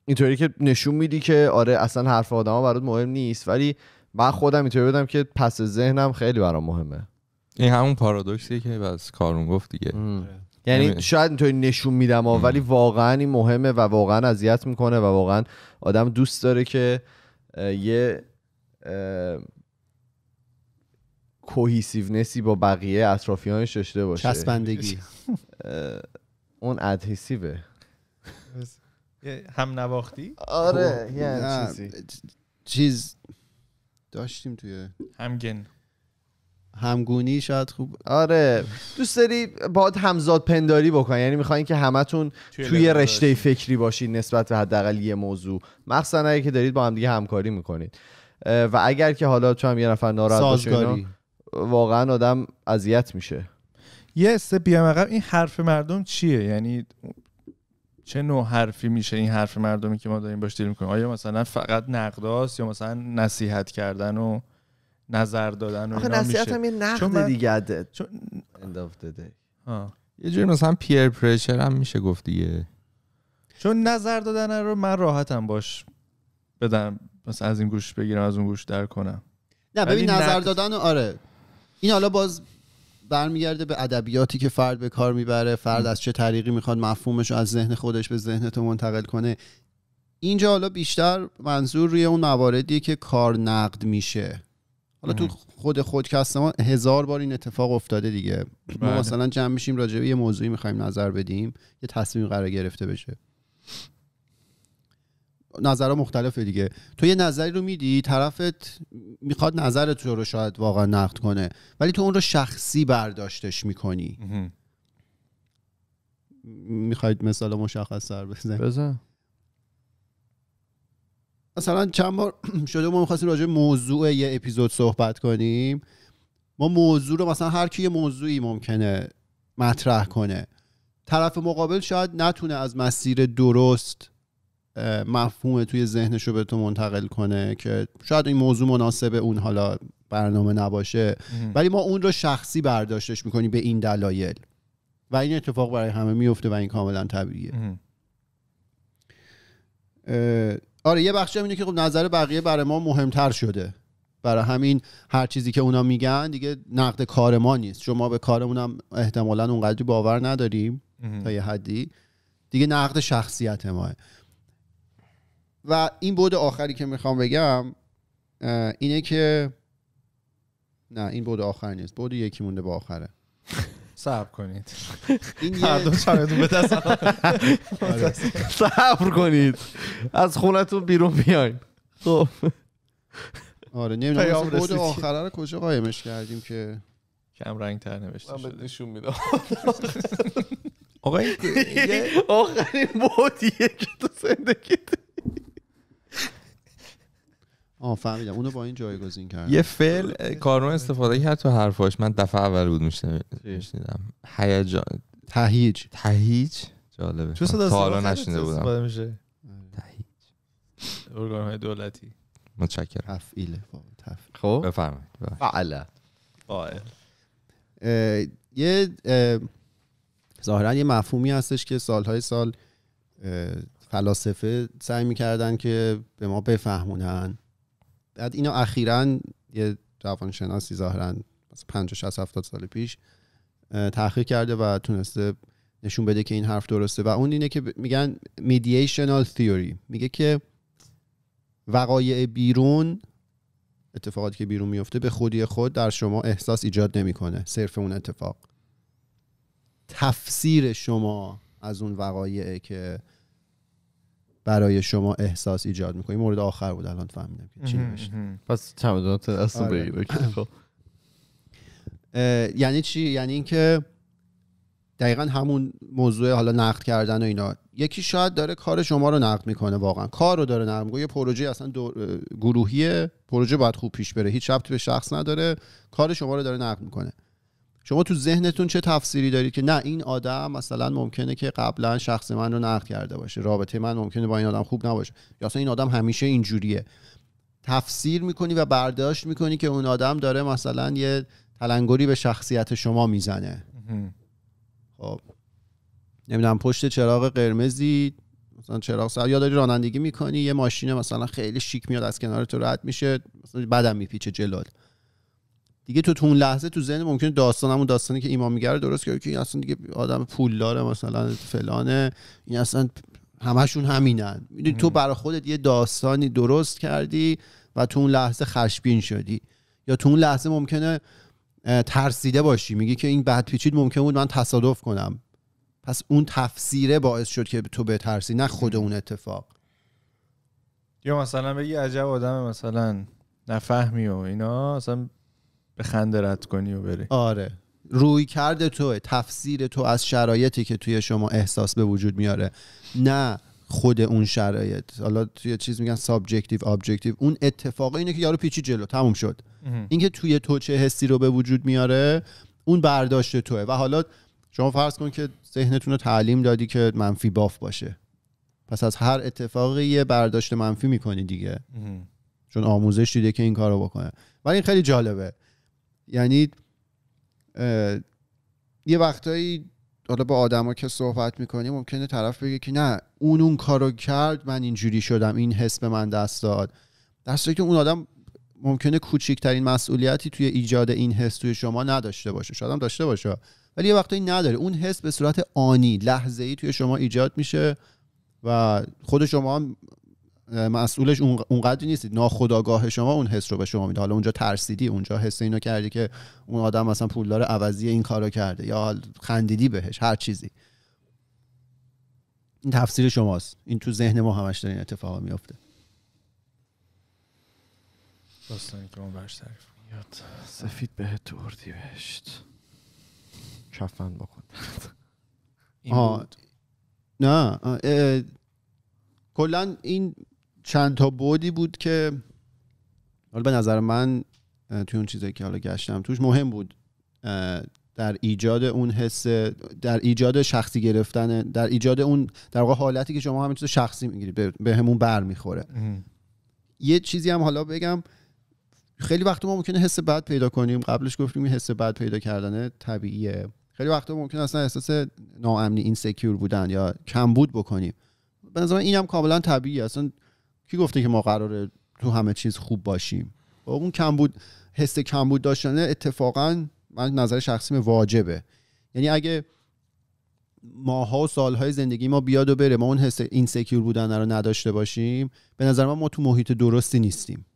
اینطوری که نشون میدی که آره اصلا حرف آدما برات مهم نیست ولی من خودم اینطوری بودم که پس ذهنم خیلی برام مهمه این همون پارادوکسیه که باز کارون گفت دیگه آره. یعنی, یعنی شاید اینطوری نشون میدم ولی واقعا این مهمه و واقعا اذیت میکنه و واقعا آدم دوست داره که یه کوهیسیونسی با بقیه اطرافیانش داشته باشه چسبندگی اون ادهیسیوه هم نواختی آره یه خب، چیزی چیز داشتیم توی همگن همگونی شاید خوب آره دوست داری باید همزاد پنداری بکن یعنی میخواین که همتون توی, رشته فکری باشید نسبت به حداقل یه موضوع مخصوصا اگه که دارید با هم دیگه همکاری میکنید و اگر که حالا تو هم یه نفر ناراحت باشه واقعا آدم اذیت میشه یه yes, سه این حرف مردم چیه یعنی چه نوع حرفی میشه این حرف مردمی که ما داریم باش دیل میکنیم آیا مثلا فقط نقداست یا مثلا نصیحت کردن و نظر دادن و اینا نصیحت میشه. هم یه چون دیگه یه جوری مثلا پیر پرشر هم میشه گفت دیگه چون نظر دادن رو من راحتم باش بدم مثلا از این گوش بگیرم از اون گوش در کنم نه ببین نظر نقد... دادن آره این حالا باز برمیگرده به ادبیاتی که فرد به کار میبره فرد از چه طریقی میخواد مفهومش رو از ذهن خودش به ذهن تو منتقل کنه اینجا حالا بیشتر منظور روی اون مواردیه که کار نقد میشه حالا تو خود خودکست ما هزار بار این اتفاق افتاده دیگه ما بله. مثلا جمع میشیم راجع به یه موضوعی میخوایم نظر بدیم یه تصمیم قرار گرفته بشه نظرها مختلفه دیگه تو یه نظری رو میدی طرفت میخواد نظر تو رو شاید واقعا نقد کنه ولی تو اون رو شخصی برداشتش میکنی میخواید مثال مشخص سر بزن بزن مثلا چند بار شده ما میخواستیم راجع موضوع یه اپیزود صحبت کنیم ما موضوع رو مثلا هر کی یه موضوعی ممکنه مطرح کنه طرف مقابل شاید نتونه از مسیر درست مفهوم توی ذهنش رو به تو منتقل کنه که شاید این موضوع مناسب اون حالا برنامه نباشه ولی ما اون رو شخصی برداشتش میکنیم به این دلایل و این اتفاق برای همه میفته و این کاملا طبیعیه آره یه بخشی هم اینه که خب نظر بقیه برای ما مهمتر شده برای همین هر چیزی که اونا میگن دیگه نقد کار ما نیست چون ما به هم احتمالا اونقدری باور نداریم تا یه حدی دیگه نقد شخصیت ماه و این بود آخری که میخوام بگم اینه که نه این بود آخر نیست بود یکی مونده با آخره صبر کنید این هر به صبر کنید از خونتون بیرون بیاین خب آره نمیدونم بود آخره رو کجا قایمش کردیم که کم رنگ تر نوشته شده نشون میدم آقا این آخرین بودیه که تو زندگیت آه فهمیدم اونو با این جایگزین کرد یه فعل کارون استفاده کرد تو حرفاش من دفعه اول بود میشنیدم هیجان تهیج تهیج جالبه چون صدا حالا نشینده بودم میشه تهیج ارگان های دولتی متشکرم تفعیل خب بفرمایید فعل یه ظاهرا یه مفهومی هستش که سالهای سال فلاسفه سعی میکردن که به ما بفهمونن بعد اینو اخیرا یه روانشناسی ظاهرا 5 و 60 سال پیش تحقیق کرده و تونسته نشون بده که این حرف درسته و اون اینه که میگن میدییشنال تیوری میگه که وقایع بیرون اتفاقاتی که بیرون میفته به خودی خود در شما احساس ایجاد نمیکنه صرف اون اتفاق تفسیر شما از اون وقایعه که برای شما احساس ایجاد میکنه مورد آخر بود الان فهمیدم که چی نوشته پس چمدانات دست بگیر یعنی چی یعنی اینکه دقیقا همون موضوع حالا نقد کردن و اینا یکی شاید داره کار شما رو نقد میکنه واقعا کار رو داره نقد میکنه یه پروژه اصلا گروهیه پروژه باید خوب پیش بره هیچ ربطی به شخص نداره کار شما رو داره نقد میکنه شما تو ذهنتون چه تفسیری دارید که نه این آدم مثلا ممکنه که قبلا شخص من رو نقد کرده باشه رابطه من ممکنه با این آدم خوب نباشه یا اصلا این آدم همیشه اینجوریه تفسیر میکنی و برداشت میکنی که اون آدم داره مثلا یه تلنگری به شخصیت شما میزنه خب نمیدونم پشت چراغ قرمزی مثلا چراغ سر یا داری رانندگی میکنی یه ماشین مثلا خیلی شیک میاد از کنار تو رد میشه مثلا بدم میپیچه دیگه تو تو اون لحظه تو ذهن ممکنه داستان همون داستانی که ایمان میگه درست که این اصلا دیگه آدم پولدار مثلا فلانه این اصلا همشون همینن میدونی تو برای خودت یه داستانی درست کردی و تو اون لحظه خشبین شدی یا تو اون لحظه ممکنه ترسیده باشی میگی که این بد پیچید ممکن بود من تصادف کنم پس اون تفسیره باعث شد که تو بترسی نه خود اون اتفاق یا مثلا بگی عجب آدم مثلا نفهمی و اینا اصلا به خنده رد کنی و بری آره روی کرده تو تفسیر تو از شرایطی که توی شما احساس به وجود میاره نه خود اون شرایط حالا توی چیز میگن سابجکتیو ابجکتیو اون اتفاق اینه که یارو پیچی جلو تموم شد اینکه توی تو چه حسی رو به وجود میاره اون برداشت توه و حالا شما فرض کن که ذهنتون رو تعلیم دادی که منفی باف باشه پس از هر اتفاقی یه برداشت منفی میکنی دیگه چون آموزش دیده که این کارو بکنه ولی این خیلی جالبه یعنی یه وقتایی حالا با آدما که صحبت میکنیم ممکنه طرف بگه که نه اون اون کارو کرد من اینجوری شدم این حس به من دست داد در که اون آدم ممکنه کوچکترین مسئولیتی توی ایجاد این حس توی شما نداشته باشه شاید هم داشته باشه ولی یه وقتایی نداره اون حس به صورت آنی لحظه ای توی شما ایجاد میشه و خود شما هم مسئولش اونقدری نیست ناخداگاه شما اون حس رو به شما میده حالا اونجا ترسیدی اونجا حس اینو کردی که اون آدم مثلا پولدار عوضی این کارو کرده یا خندیدی بهش هر چیزی این تفسیر شماست این تو ذهن ما همش داره این اتفاقا میفته داستانی که اون برش تعریف سفید بهت تو اردی بهشت کفن بکن این نه کلا این چند تا بودی بود که حالا به نظر من توی اون چیزایی که حالا گشتم توش مهم بود در ایجاد اون حس در ایجاد شخصی گرفتن در ایجاد اون در واقع حالتی که شما همین چیز شخصی میگیری به همون بر میخوره یه چیزی هم حالا بگم خیلی وقت ما ممکنه حس بد پیدا کنیم قبلش گفتیم حس بد پیدا کردن طبیعیه خیلی ما ممکن اصلا احساس ناامنی این سکیور بودن یا کمبود بکنیم به نظر این هم کاملا طبیعیه اصلا کی گفته که ما قراره تو همه چیز خوب باشیم خب اون کم بود حس کم بود داشتن اتفاقا من نظر شخصیم واجبه یعنی اگه ماها و سالهای زندگی ما بیاد و بره ما اون حس اینسکیور بودن رو نداشته باشیم به نظر من ما تو محیط درستی نیستیم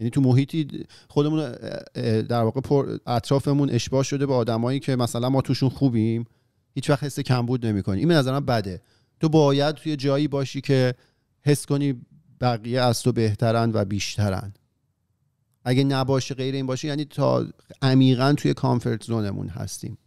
یعنی تو محیطی خودمون در واقع پر اطرافمون اشباه شده به آدمایی که مثلا ما توشون خوبیم هیچ وقت حس کمبود کنیم این به نظر من بده تو باید توی جایی باشی که حس کنی بقیه از تو بهترن و بیشترن اگه نباشه غیر این باشه یعنی تا عمیقا توی کامفرت زونمون هستیم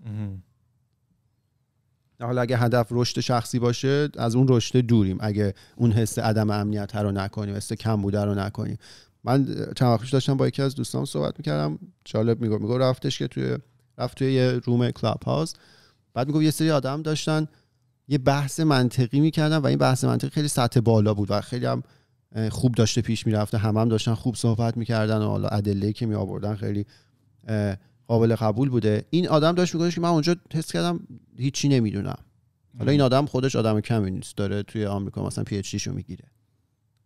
حالا اگه هدف رشد شخصی باشه از اون رشد دوریم اگه اون حس عدم امنیت رو نکنیم حس کم بوده رو نکنیم من چند داشتم با یکی از دوستان صحبت میکردم جالب میگو میگو رفتش که توی رفت توی یه روم کلاب هاوس بعد میگو یه سری آدم داشتن یه بحث منطقی میکردن و این بحث منطقی خیلی سطح بالا بود و خیلی هم خوب داشته پیش میرفته هم هم داشتن خوب صحبت میکردن و حالا ادله که می آوردن خیلی قابل قبول بوده این آدم داشت میگفتش که من اونجا حس کردم هیچی نمیدونم حالا این آدم خودش آدم کمی نیست داره توی آمریکا مثلا پی اچ شو میگیره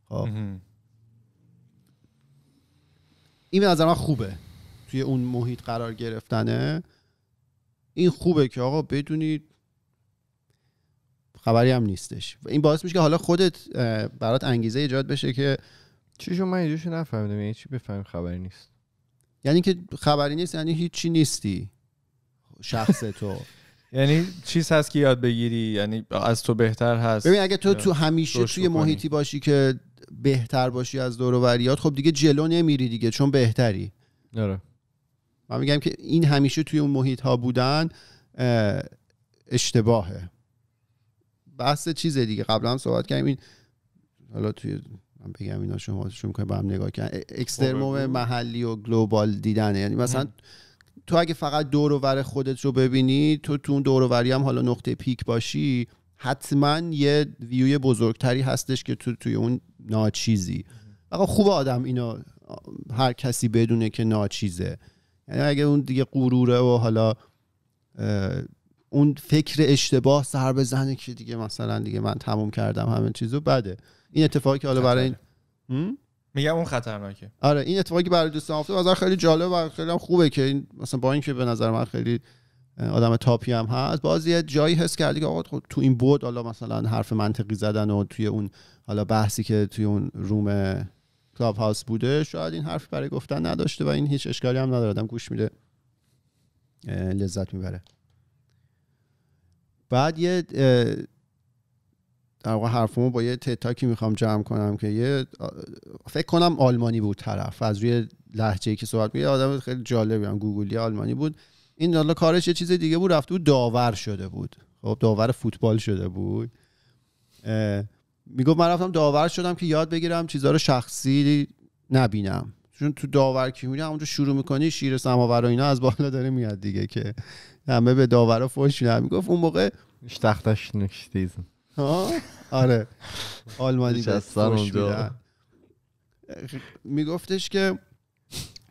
خب این به نظر من خوبه توی اون محیط قرار گرفتنه این خوبه که آقا بدونید خبری هم نیستش این باعث میشه که حالا خودت برات انگیزه ایجاد بشه که چیشو من اینجوری نفهمیدم یعنی چی بفهمیم خبری نیست یعنی که خبری نیست یعنی هیچی نیستی شخص تو یعنی چیز هست که یاد بگیری یعنی از تو بهتر هست ببین اگه تو تو همیشه توی محیطی باشی که بهتر باشی از دور و خب دیگه جلو نمیری دیگه چون بهتری آره من میگم که این همیشه توی اون محیط ها بودن اشتباهه بحث چیز دیگه قبلا هم صحبت کردیم این حالا توی من بگم اینا شما شما هم نگاه کردن اکسترموم خب، محلی و گلوبال دیدنه یعنی مثلا تو اگه فقط دور و خودت رو ببینی تو تو اون دور هم حالا نقطه پیک باشی حتما یه ویوی بزرگتری هستش که تو توی اون ناچیزی آقا خوب آدم اینا هر کسی بدونه که ناچیزه یعنی اگه اون دیگه غروره و حالا اون فکر اشتباه سر بزنه که دیگه مثلا دیگه من تموم کردم همه چیزو بده این اتفاقی که حالا برای این میگم اون خطرناکه آره این اتفاقی برای دوستان افتاد نظر خیلی جالب و خیلی هم خوبه که این مثلا با اینکه به نظر من خیلی آدم تاپی هم هست باز یه جایی حس کردی که آقا خب تو این بود حالا مثلا حرف منطقی زدن و توی اون حالا بحثی که توی اون روم کلاب هاوس بوده شاید این حرف برای گفتن نداشته و این هیچ اشکالی هم نداره گوش میده لذت میبره بعد یه در واقع حرفمو با یه تتاکی میخوام جمع کنم که یه فکر کنم آلمانی بود طرف از روی لحجه که صحبت یه آدم خیلی جالبی هم گوگلی آلمانی بود این حالا کارش یه چیز دیگه بود رفته بود داور شده بود خب داور فوتبال شده بود میگفت من رفتم داور شدم که یاد بگیرم چیزها رو شخصی نبینم چون تو داور کی میره همونجا شروع میکنی شیر سماور و اینا از بالا داره میاد دیگه که همه به داورا فوش میدن میگفت اون موقع اشتختش نشتیز ها آره آلمانی میگفتش که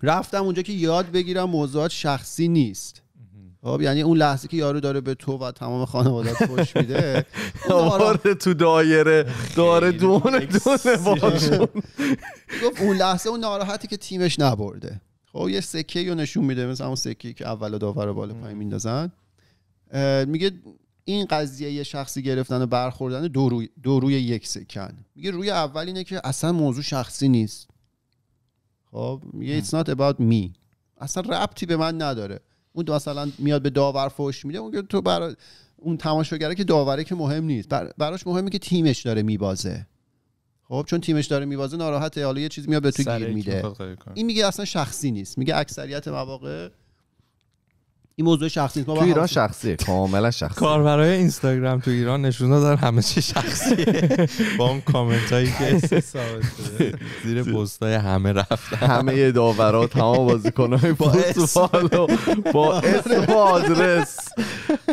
رفتم اونجا که یاد بگیرم موضوعات شخصی نیست خب یعنی اون لحظه که یارو داره به تو و تمام خانواده خوش میده وارد تو دایره داره دونه دونه باشون اون لحظه اون ناراحتی که تیمش نبرده خب یه سکه رو نشون میده مثلا اون سکه که اول داور بالا پایین میندازن میگه این قضیه یه شخصی گرفتن و برخوردن دو روی, دو روی یک سکن میگه روی اول اینه که اصلا موضوع شخصی نیست خب میگه it's not about me اصلا ربطی به من نداره اون مثلا میاد به داور فوش میده اون تو برای اون تماشاگره که داوره که مهم نیست براش مهمه که تیمش داره میبازه خب چون تیمش داره میبازه ناراحته حالا یه چیز میاد به تو گیر میده این میگه اصلا شخصی نیست میگه اکثریت مواقع این موضوع شخصی ما تو ایران شخصی کاملا شخصی کاربرای اینستاگرام تو ایران نشون دادن همه چی شخصی با اون کامنت هایی که زیر پست های همه رفتن همه داورا تمام های فوتبال با اسم و آدرس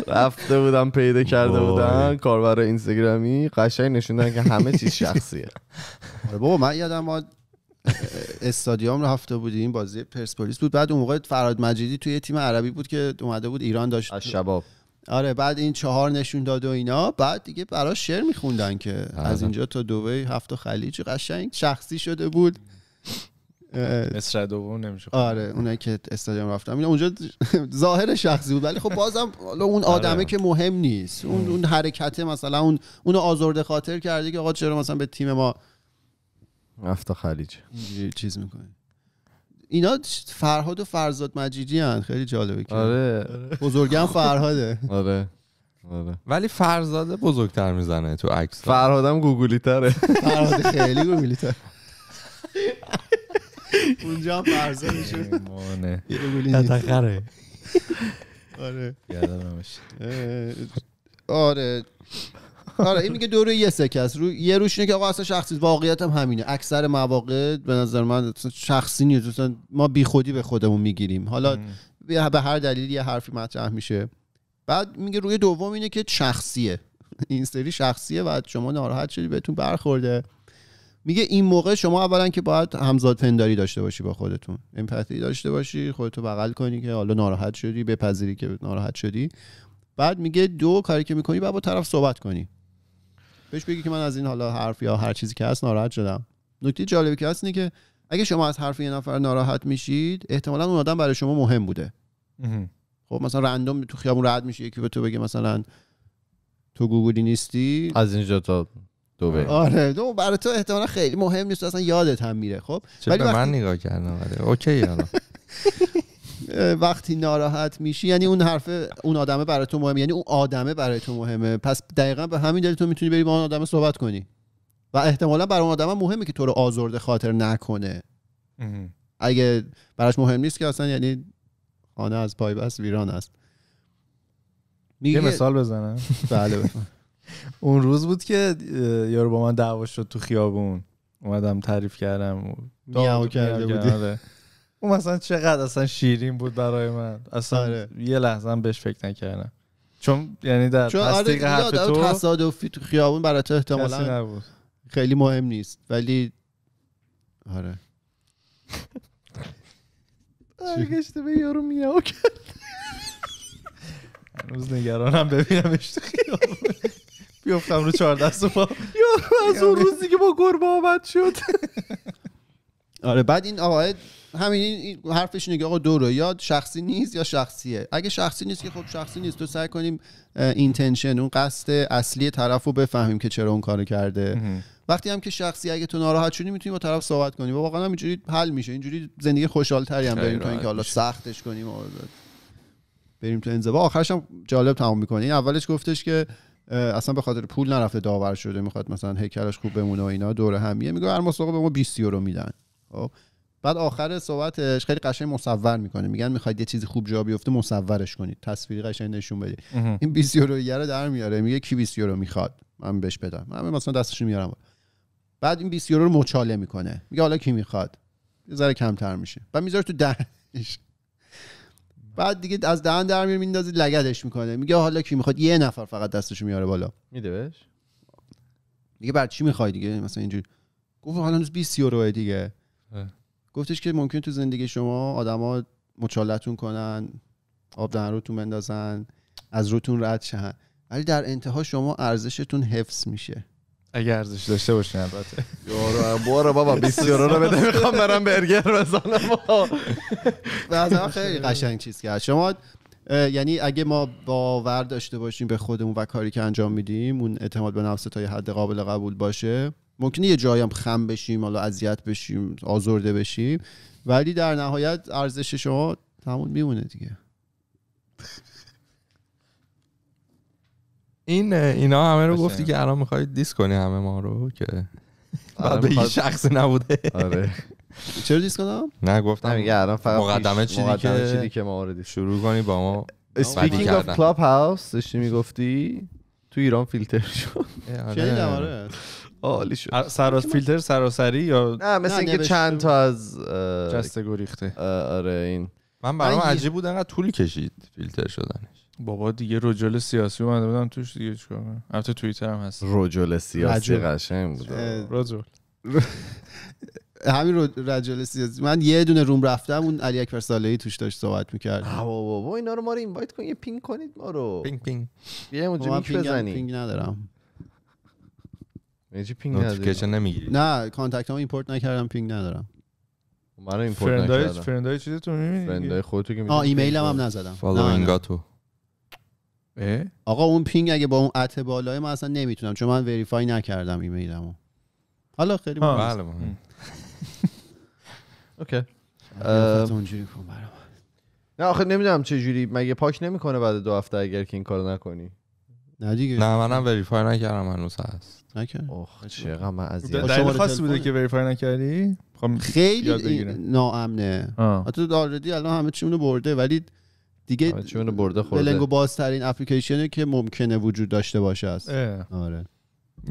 رفته بودم پیدا کرده بودن کاربر اینستاگرامی قشنگ نشون که همه چی شخصیه آره بابا من یادم استادیوم رو هفته بودیم این بازی پرسپولیس بود بعد اون موقع فراد مجیدی توی تیم عربی بود که اومده بود ایران داشت از شباب آره بعد این چهار نشون داد و اینا بعد دیگه برای شعر میخوندن که آره. از اینجا تا دوبه هفت خلیج قشنگ شخصی شده بود مصر دوم نمیشه آره اونایی که استادیوم رفتم اونجا ظاهر شخصی بود ولی خب بازم اون آره. آدمه که مهم نیست اون اون حرکته مثلا اون اونو آزرده خاطر کرده که آقا چرا مثلا به تیم ما رفت خلیج چیز میکنه اینا فرهاد و فرزاد مجیدی هن. خیلی جالبه که آره بزرگم فرهاده آره آره ولی فرزاده بزرگتر میزنه تو عکس فرهادم گوگلی تره فرهاد خیلی گوگلی تره اونجا هم فرزادشون تتخره آره آره آره این میگه دوره یه سکه است رو یه روش که آقا اصلا شخصی واقعیت هم همینه اکثر مواقع به نظر من شخصی نیست ما بیخودی به خودمون میگیریم حالا به هر دلیل یه حرفی مطرح میشه بعد میگه روی دوم اینه که شخصیه این سری شخصیه و شما ناراحت شدی بهتون برخورده میگه این موقع شما اولا که باید همزاد پنداری داشته باشی با خودتون امپاتی داشته باشی خودتو بغل کنی که حالا ناراحت شدی بپذیری که ناراحت شدی بعد میگه دو کاری که میکنی بعد با طرف صحبت کنی بهش بگی که من از این حالا حرف یا هر چیزی که هست ناراحت شدم نکته جالبی که هست اینه که اگه شما از حرف یه نفر ناراحت میشید احتمالا اون آدم برای شما مهم بوده خب مثلا رندوم تو خیابون رد میشه یکی به تو بگه مثلا تو گوگلی نیستی از اینجا تا دوبه آره دو برای تو احتمالا خیلی مهم نیست اصلا یادت هم میره خب ولی من نگاه کردم اوکی وقتی ناراحت میشی یعنی اون حرف اون آدمه برای تو مهمه یعنی اون آدمه برای تو مهمه پس دقیقا به همین دلیل تو میتونی بری با اون آدمه صحبت کنی و احتمالا برای اون آدم مهمه که تو رو آزرده خاطر نکنه اگه براش مهم نیست که اصلا یعنی خانه از پای بس ویران است یه مثال بزنم بله اون روز بود که یارو با من دعوا شد تو خیابون اومدم تعریف کردم میاو کرده بودی اون مثلا چقدر اصلا شیرین بود برای من اصلا آره. یه لحظه هم بهش فکر نکردم چون یعنی در چون آره، تصدیق آره حرف تو تصادفی تو خیابون برای تو احتمالا خیلی مهم نیست ولی آره برگشته به یارو میاو کرد هنوز نگرانم ببینم اشتو خیابون بیفتم رو چهار دست پا یارو از اون روزی که با گربه آمد شد آره بعد این آقای همین حرفش اینه که آقا دوره یا شخصی نیست یا شخصیه اگه شخصی نیست که خب شخصی نیست تو سعی کنیم اینتنشن اون قصد اصلی طرف رو بفهمیم که چرا اون کارو کرده وقتی هم که شخصی اگه تو ناراحت شدی میتونی با طرف صحبت کنی و واقعا هم اینجوری حل میشه اینجوری زندگی خوشحال تری هم بریم تو اینکه حالا سختش کنیم بریم تو انزوا آخرش هم جالب تمام میکنه این اولش گفتش که اصلا به خاطر پول نرفته داور شده میخواد مثلا هیکلش خوب بمونه و اینا دور همیه میگه هر مسابقه به ما 20 یورو میدن خب. بعد آخر صحبتش خیلی قشنگ مصور میکنه میگن میخواید یه چیزی خوب جا بیفته مصورش کنید تصویری قشنگ نشون بده این 20 یورو رو در میاره میگه کی 20 یورو میخواد من بهش بدم من مثلا دستش میارم بعد این 20 یورو رو مچاله میکنه میگه حالا کی میخواد یه ذره کمتر میشه بعد میذاره تو دهنش بعد دیگه از دهن در میاره میندازه لگدش میکنه میگه حالا کی میخواد یه نفر فقط دستش میاره بالا میده بهش دیگه بعد چی میخوای دیگه مثلا اینجوری گفت حالا 20 یورو دیگه گفتش که ممکن تو زندگی شما آدما مچالتون کنن آب در روتون بندازن از روتون رد شن ولی در انتها شما ارزشتون حفظ میشه اگه ارزش داشته باشه البته بورا بابا 20 یورو رو بده میخوام برم برگر بزنم خیلی قشنگ چیز کرد شما یعنی اگه ما باور داشته باشیم به خودمون و کاری که انجام میدیم اون اعتماد به نفس تا یه حد قابل قبول باشه ممکنه یه جایی هم خم بشیم حالا اذیت بشیم آزرده بشیم ولی در نهایت ارزش شما تموم میمونه دیگه این اینا همه رو گفتی که الان میخوای دیس کنی همه ما رو که آره، بعد به شخص نبوده آره چرا دیس کنم نه گفتم میگه الان فقط مقدمه چیزی که که ما رو شروع کنی با ما اسپیکینگ اف کلاب هاوس داشتی میگفتی تو ایران فیلتر شد چه آره عالی شد سراس فیلتر سراسری یا نه مثل اینکه چند تا از جسته گریخته آره این من برام عجیب بود انقدر طول کشید فیلتر شدنش بابا دیگه رجل سیاسی اومده بودم توش دیگه چیکار البته توییتر هم هست رجل سیاسی قشنگ بود رجل همین رجل سیاسی من یه دونه روم رفتم اون علی اکبر ای توش داشت صحبت میکرد بابا بابا اینا رو ما رو اینوایت کن یه پینگ کنید ما رو پینگ پینگ یه خب، پینگ پینگ ندارم یعنی چی پینگ نوتیفیکیشن نمیگیری نه کانتکت ها ایمپورت نکردم پینگ ندارم خب، من رو ایمپورت نکردم نکردم های چیزی تو میبینی خود تو که آ ایمیل هم, هم نزدم فالوینگاتو آقا اون پینگ اگه با اون ات بالای من اصلا نمیتونم چون من ویریفای نکردم ایمیلمو حالا خیلی بله اوکی نه آخه نمیدونم چه جوری مگه پاک نمیکنه بعد دو هفته اگر که این کارو نکنی نه دیگه نه منم وریفای نکردم هنوز هست اوه بوده که وریفای نکردی خیلی ناامنه تو آلردی الان همه چیمونو برده ولی دیگه چون برده خورده بلنگو بازترین اپلیکیشنی که ممکنه وجود داشته باشه است آره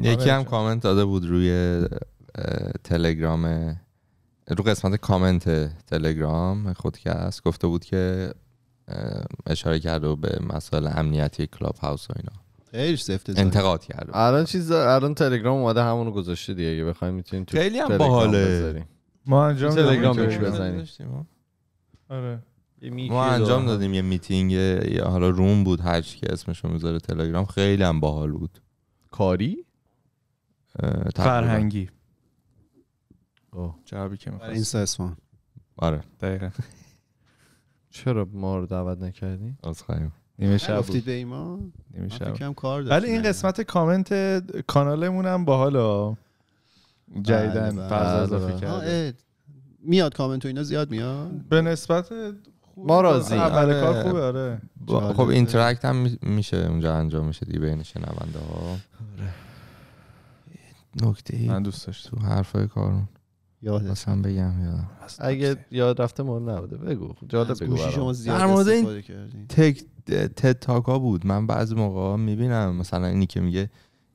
یکی آره. هم کامنت داده بود روی تلگرام رو قسمت کامنت تلگرام خودکست گفته بود که اشاره کرده به مسائل امنیتی کلاب هاوس و اینا خیلی سفت انتقاد کرد الان چیز الان تلگرام اومده همونو گذاشته دیگه اگه بخوایم میتونیم تو خیلی هم باحاله ما انجام تلگرام بزنیم آره ما انجام دادیم یه میتینگ یا حالا روم بود هر چی که اسمشو میذاره تلگرام خیلی هم باحال بود کاری فرهنگی جوابی که می‌خواد این اسمان آره دقیقاً چرا ما رو دعوت نکردی؟ از خواهیم نیمه شب گفتید به ایمان نیمه کم کار ولی این قسمت کامنت کانالمون هم باحالا جدیدن بله، فرض بله. کرده میاد کامنت و اینا زیاد میاد به نسبت ما راضی اول آره. کار خوبه آره خب اینتراکت هم میشه اونجا انجام میشه دیگه بین شنونده ها آره. نکته ای من دوست داشت تو حرفای کارون یاد اصلا بگم یادم اگه یاد رفته مورد نبوده بگو جالب بگو شما زیاد در مورد این تک تد تاکا بود من بعضی موقع میبینم مثلا اینی که میگه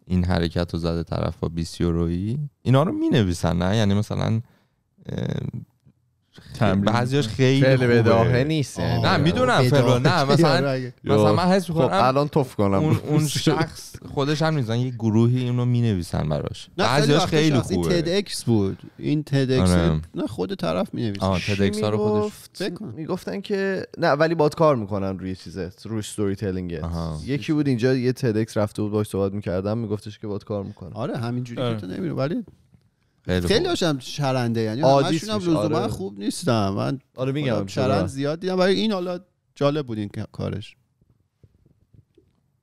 این حرکت رو زده طرف با 20 اینا رو مینویسن نه یعنی مثلا بعضیاش خیلی خیلی بداهه نیست یعنی نه میدونم فرو نه مثلا مثلا من خب، حس خب، الان توف کنم اون, اون شخص خودش هم میزن یه گروهی اینو مینویسن براش بعضیاش خیلی خوبه این تد اکس بود این تد آره. نه خود طرف مینویسه آها تد اکس رو خودش میگفتن که نه ولی باد کار میکنن روی چیزه روی استوری تلینگ یکی بود اینجا یه تد اکس رفته بود باش صحبت میکردم میگفتش که باد کار میکنه آره همینجوری که آره. تو نمیره ولی خیلی هاشم شرنده یعنی همشون هم آره. خوب نیستم من آره میگم شرند زیاد دیدم برای این حالا جالب بود این کارش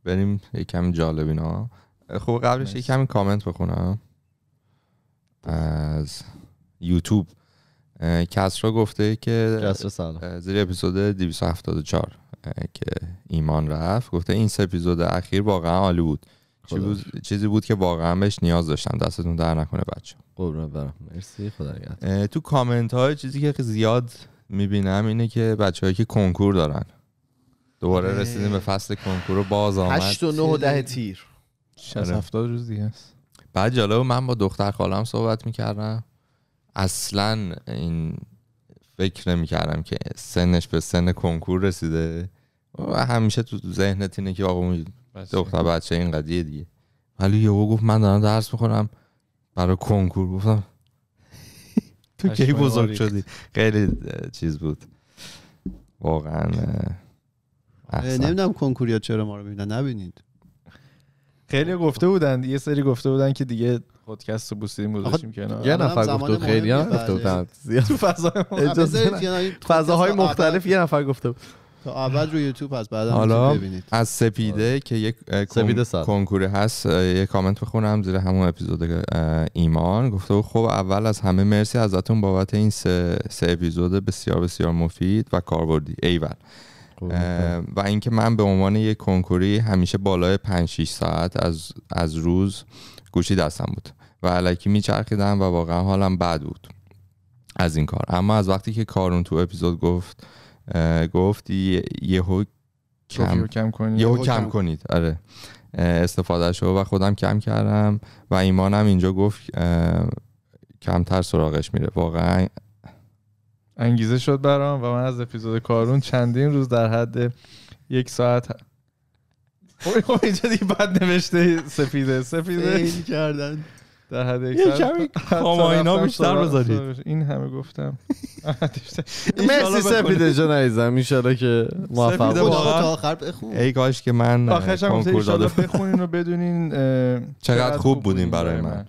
بریم یه کمی جالب اینا خب قبلش یه کمی کامنت بخونم از یوتیوب کسرا گفته که زیر اپیزود 274 که ایمان رفت گفته این سه اپیزود اخیر واقعا عالی بود چیزی بود که واقعا بهش نیاز داشتم دستتون در نکنه بچه قربونت برم مرسی خدا تو کامنت های چیزی که زیاد میبینم اینه که بچههایی که کنکور دارن دوباره رسیدیم به فصل کنکور رو باز آمد 8 و 9 و 10 تیر 60 آره. روز دیگه است بعد جالب من با دختر خالم صحبت میکردم اصلا این فکر نمیکردم که سنش به سن کنکور رسیده و همیشه تو ذهنت اینه که آقا دختر بچه این قضیه دیگه ولی یهو گفت من دارم درس میخونم برای کنکور گفتم تو کی بزرگ شدی خیلی چیز بود واقعا نمیدونم کنکوریا چرا ما رو میبینن نبینید خیلی گفته بودن یه سری گفته بودن که دیگه پادکست رو بوسیدیم گذاشتیم کنار یه نفر گفت خیلی هم گفته بودن تو فضاهای مختلف فضاهای مختلف یه نفر گفته بود تو اول رو یوتیوب هست حالا از سپیده آره. که یک سپیده هست یه کامنت بخونم زیر همون اپیزود ایمان گفته خب اول از همه مرسی ازتون بابت این سه, اپیزود بسیار بسیار مفید و کاربردی ایول خب، و اینکه من به عنوان یک کنکوری همیشه بالای 5 6 ساعت از از روز گوشی دستم بود و علکی میچرخیدم و واقعا حالم بد بود از این کار اما از وقتی که کارون تو اپیزود گفت گفت یهو کم کم کنید یهو کم کنید آره استفاده شو و خودم کم کردم و ایمانم اینجا گفت کمتر سراغش میره واقعا انگیزه شد برام و من از اپیزود کارون چندین روز در حد یک ساعت خب اینجا دیگه بد نوشته سفیده سفیده کردن در حد یک کاما اینا بیشتر بذارید این همه گفتم مرسی سپیده جان عزیزم ان که موفق تا آخر بخون ای کاش که من آخرش هم بخونین و بدونین چقدر خوب بودین برای من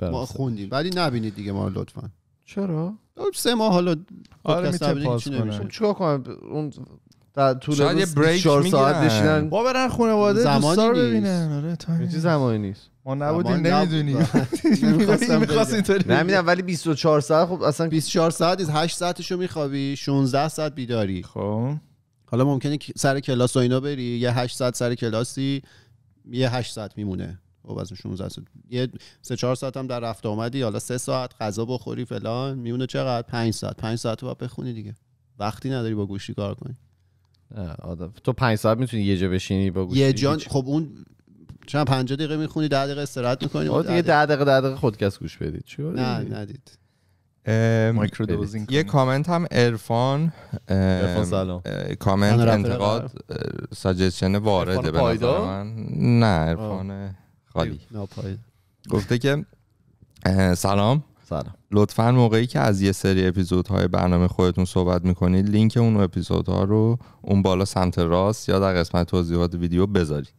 ما خوندیم ولی نبینید دیگه ما لطفا چرا؟ سه ماه حالا آره میتونه پاس کنه چیکار کنم اون در طول شاید یه بریک ساعت نشینن با برن خانواده دوستا رو ببینن آره تایم چیز زمانی نیست ما نبودیم نمیدونی میخواستم اینطوری نمیدونم ولی 24 ساعت خب اصلا 24 ساعت 8 ساعتشو میخوابی 16 ساعت بیداری خب حالا ممکنه سر کلاس و اینا بری یه 8 ساعت سر کلاسی یه 8 ساعت میمونه خب از 16 ساعت یه 3 4 ساعت هم در رفت آمدی حالا 3 ساعت غذا بخوری فلان میمونه چقدر 5 ساعت 5 ساعت رو بخونی دیگه وقتی نداری با گوشی کار کنی آدم. تو 5 ساعت میتونی یه جا بشینی با گوشی یه جان خب اون چند 50 دقیقه میخونی 10 دقیقه استراحت میکنی بعد دیگه 10 دقیقه 10 دقیقه خودکست گوش بدید چی نه ندید مایکرو یه کامنت هم عرفان سلام کامنت انتقاد ساجشن وارده به من نه عرفان خالی گفته که سلام سلام لطفا موقعی که از یه سری اپیزودهای برنامه خودتون صحبت میکنید لینک اون اپیزودها رو اون بالا سمت راست یا در قسمت توضیحات ویدیو بذارید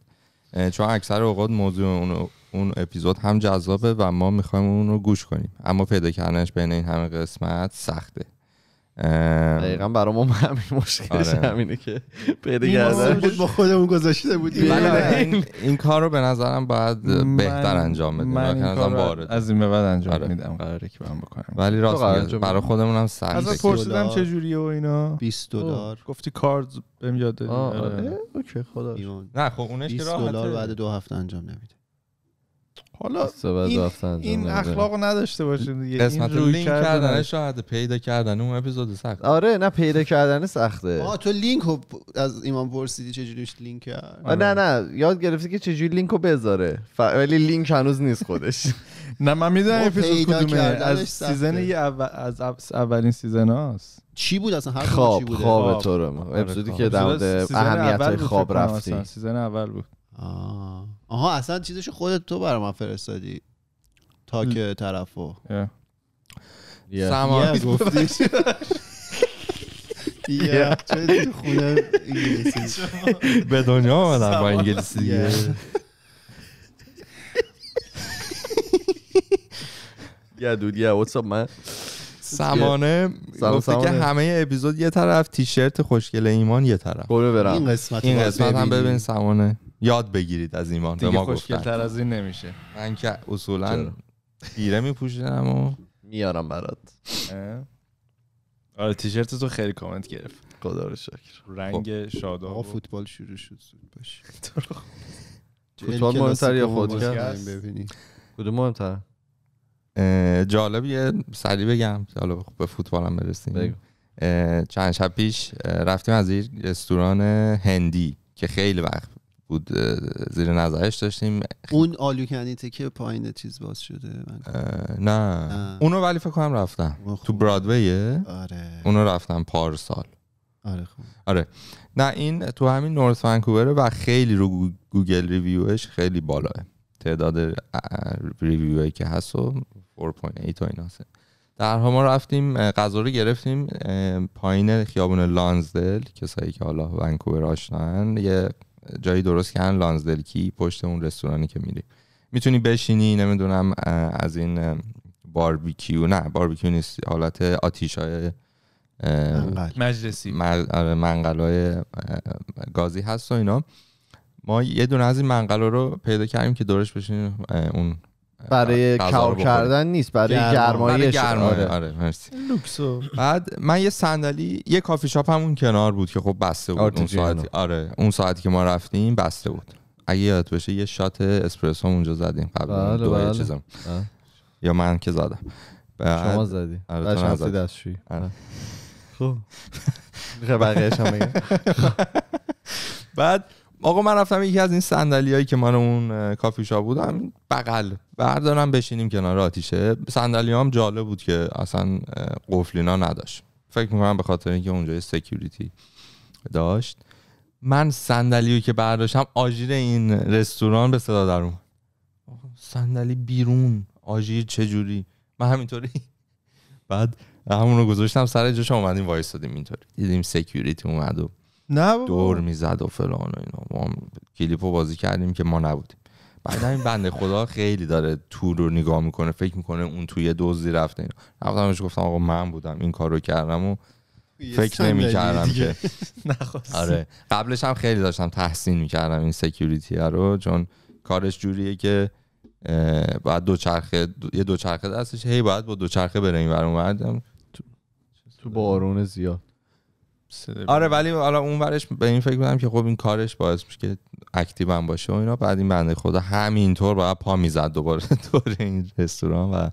چون اکثر اوقات موضوع اون, اون اپیزود هم جذابه و ما میخوایم اون رو گوش کنیم اما پیدا کردنش بین این همه قسمت سخته دقیقا برام هم همین مشکلش آره. همینه که پیدا کردن بود با خودمون گذاشته بودیم بله، بله. بله. این, این کار رو به نظرم باید بهتر انجام بدیم من این کار از این به بعد انجام آره. میدم قراره که من بکنم ولی راست برای خودمون هم سخت از پرسیدم چه جوریه و اینا 20 دلار گفتی کارد بهم یاد آره. آره. اوکی خدا نه خب اونش که 20 دلار بعد دو هفته انجام نمیده حالا این, این اخلاق نداشته باشین دیگه قسمت این لینک کردن شاید پیدا کردن اون اپیزود سخت آره نه پیدا کردن سخته آه تو لینک رو از ایمان پرسیدی چجوریش لینک کرد نه نه یاد گرفتی که چجوری لینک رو بذاره ولی لینک هنوز نیست خودش نه من میدونم اپیزود کدومه از سیزن اول از اولین سیزن هاست چی بود اصلا هر خواب چی بوده خواب تو رو آره، اپیزودی که در اهمیت خواب رفتیم سیزن اول بود آه. آها اصلا چیزش خودت تو برای من فرستادی تا که طرفو سما گفتی به دنیا آمدن با انگلیسی دیگه یا یا what's سمانه گفته که همه اپیزود یه طرف تیشرت خوشگل ایمان یه طرف برو برم این قسمت هم ببین سمانه یاد بگیرید از ایمان دیگه خوشگل تر از این نمیشه من که اصولا دیره میپوشدم و میارم برات آره تیشرت تو خیلی کامنت گرفت خدا رو شکر رنگ خب. شاداب آقا فوتبال شروع شد فوتبال مهمتر یا خودکست کدوم مهمتر جالبیه سریع بگم حالا به فوتبالم برسیم چند شب پیش رفتیم از یک رستوران هندی که خیلی وقت بود زیر نظرش داشتیم اون آلو که پایین چیز باز شده نه. اونو ولی فکر کنم رفتم تو برادویه آره. اونو رفتم پارسال آره خوب. آره نه این تو همین نورث ونکووره و خیلی رو گوگل ریویوش خیلی بالاه تعداد ریویوهی که هست و 4.8 و ایناسه در ما رفتیم غذا رو گرفتیم پایین خیابون لانزدل کسایی که حالا ونکوور آشنان یه جایی درست کردن لانزدل کی پشت اون رستورانی که میری میتونی بشینی نمیدونم از این باربیکیو نه باربیکیو نیست حالت آتیش های مجلسی آره، منقل های گازی هست و اینا ما یه دونه از این منقل رو پیدا کردیم که دورش بشینیم اون آره. برای کار کردن نیست برای گرمایش آره. آره،, آره. مرسی لوکسو بعد من یه صندلی یه کافی شاپ همون کنار بود که خب بسته بود اون ساعتی آره اون ساعتی که ما رفتیم بسته بود اگه یادت باشه یه شات اسپرسو اونجا زدیم قبل بله، دو بله. چیزم یا من که زدم شما زدی آره دستشویی آره خب بقیه بعد آقا من رفتم یکی از این هایی که من اون کافی شاپ بودم بغل بردارم بشینیم کنار آتیشه صندلی هم جالب بود که اصلا قفلینا نداشت فکر میکنم به خاطر اینکه اونجا سکیوریتی داشت من صندلی که برداشتم آژیر این رستوران به صدا در صندلی بیرون آژیر جوری من همینطوری بعد همون رو گذاشتم سر جاش اومدیم وایس دادیم اینطوری دیدیم سکیوریتی اومد نه دور میزد و فلان و اینا ما کلیپو بازی کردیم که ما نبودیم بعد این بنده خدا خیلی داره تور رو نگاه میکنه فکر میکنه اون توی دزدی رفته اینا گفتم آقا من بودم این کار رو کردم و فکر نمیکردم که آره قبلش هم خیلی داشتم تحسین میکردم این سکیوریتی رو چون کارش جوریه که بعد دو چرخه یه دو چرخه دستش هی باید با دو چرخه بره این تو بارون زیاد آره ولی حالا اون ورش به این فکر بودم که خب این کارش باعث میشه که اکتیو هم باشه و اینا بعد این بنده خدا همینطور باید پا میزد دوباره دور این رستوران و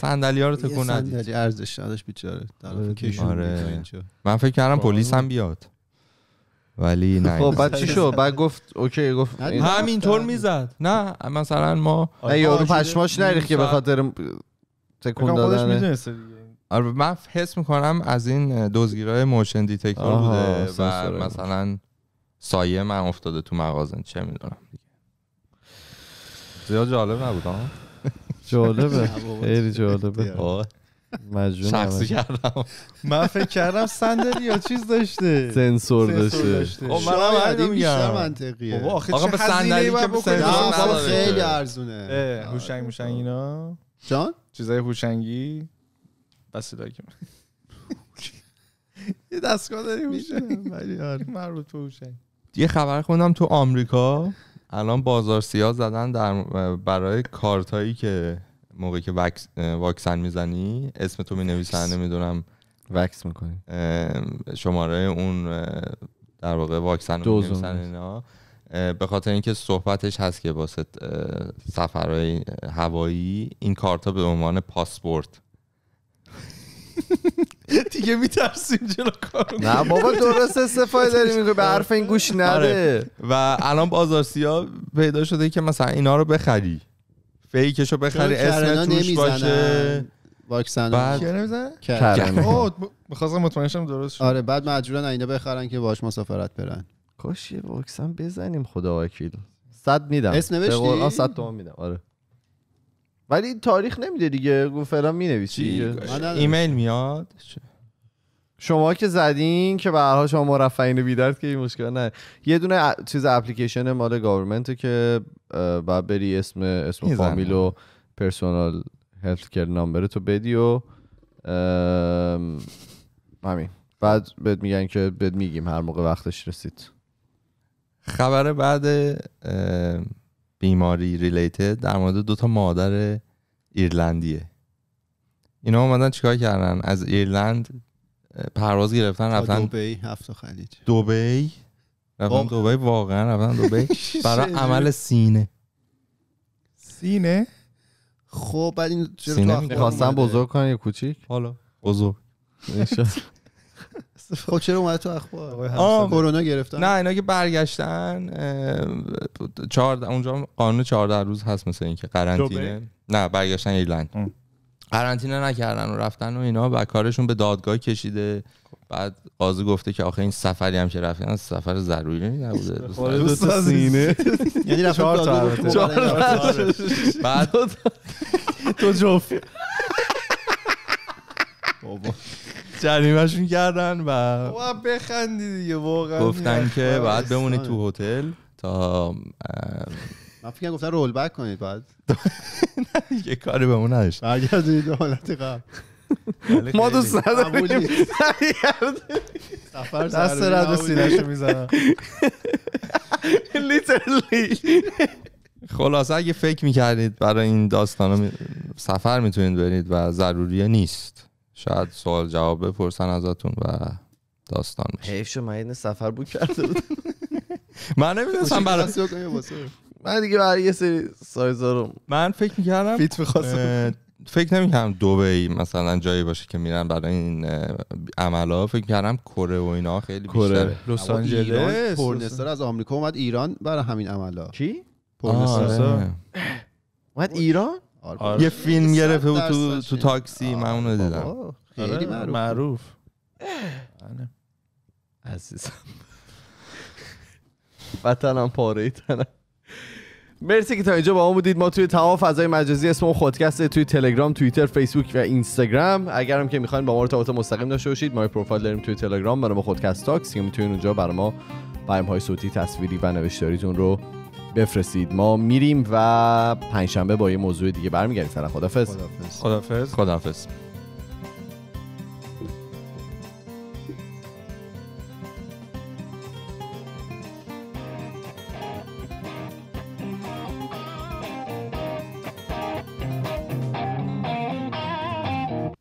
صندلی ها رو تکون ندید ارزش نداشت بیچاره آره, آره. من فکر کردم پلیس هم بیاد ولی نه خب بعد چی شد بعد گفت اوکی گفت همینطور میزد نه مثلا ما یارو پشماش نریخ که به خاطر تکون دادن آره، من حس میکنم از این دوزگیرهای موشن دیتکتور بوده و مثلا سایه من افتاده تو مغازن چه میدونم زیاد جالب نبود جالبه خیلی جالبه مجنون شخصی کردم من فکر کردم صندلی یا چیز داشته سنسور داشته خب منم همین میگم منطقیه آقا به صندلی که سنسور خیلی ارزونه هوشنگ موشنگ اینا جان چیزای هوشنگی که یه دستگاه داری هوشنگ ولی آره یه خبر خوندم تو آمریکا الان بازار سیاه زدن در برای کارتایی که موقعی که واکسن میزنی اسم تو مینویسن نمیدونم وکس میکنی شماره اون در واقع واکسن مینویسن اینا به خاطر اینکه صحبتش هست که واسه سفرهای هوایی این کارتا به عنوان پاسپورت دیگه میترسیم جلو کارو نه بابا درست استفاده داری میگه به حرف این گوش نده آره. و الان بازار سیاه پیدا شده که مثلا اینا رو بخری فیکش رو بخری اسم توش باشه واکسن بعد میخواستم مطمئن شم درست شد آره بعد مجبورن اینا بخرن که باش مسافرت برن کاش یه واکسن بزنیم خدا وکیل صد میدم اسم نوشتی؟ صد تومن میدم آره ولی تاریخ نمیده دیگه گفت فعلا مینویسی ایمیل میاد شما که زدین که حال شما مرفعین بیدرد که این مشکل نه یه دونه چیز اپلیکیشن مال گورنمنت که بعد بری اسم اسم فامیل و پرسونال هلت کر نامبر تو بدی و همین بعد بهت میگن که بهت میگیم هر موقع وقتش رسید خبر بعد بیماری ریلیتد در مورد دوتا مادر ایرلندیه اینا اومدن چیکار کردن از ایرلند پرواز گرفتن رفتن دوبی هفت خلیج دبی رفتن خب. واقعا رفتن دوبی برای عمل سینه سینه خب بعد این سینه بزرگ کنن یا کوچیک حالا بزرگ خب چرا اومد تو اخبار کرونا گرفتن نه اینا که برگشتن چهار اونجا قانون 14 روز هست مثل اینکه قرنطینه نه برگشتن ایرلند قرنطینه نکردن و رفتن و اینا و کارشون به دادگاه کشیده بعد قاضی گفته که آخه این سفری هم که رفتن سفر ضروری نبوده خب، دوست آره، سینه یعنی بعد تو جفت جریمشون کردن و خب، بخندی دیگه واقعا گفتن که بعد بمونید تو هتل تا من فکر گفتن رول بک کنید بعد یه کاری به اون نداشت برگردید حالت قبل ما دوست نداریم سفر دست رد به سینه‌شو میزنم لیترلی خلاصه اگه فکر میکردید برای این داستان سفر میتونید برید و ضروریه نیست شاید سوال جواب بپرسن ازتون و داستان بشه حیف شو این سفر بود کرده بود من نمیدونستم برای من دیگه برای یه سری سایز رو من فکر میکردم فیت میخواستم فکر نمیکردم دبی مثلا جایی باشه که میرن برای این عملا فکر کردم کره و اینا خیلی بیشتر لس آنجلس استار از آمریکا اومد ایران برای همین عملا کی استار آره. اومد ایران آره. آره. یه فیلم گرفته بود تو, تو تاکسی من اونو دیدم خیلی آره، معروف, عزیزم وطنم پاره تنم مرسی که تا اینجا با ما بودید ما توی تمام فضای مجازی اسم خودکسته توی تلگرام توییتر فیسبوک و اینستاگرام اگرم که میخواین با ما ارتباط مستقیم داشته باشید ما پروفایل داریم توی تلگرام برای ما خودکست تاکس که میتونید اونجا برای ما پیام های صوتی تصویری و نوشتاریتون رو بفرستید ما میریم و پنجشنبه با یه موضوع دیگه برمیگردیم سر خدافظ خدافظ خدافظ خدافظ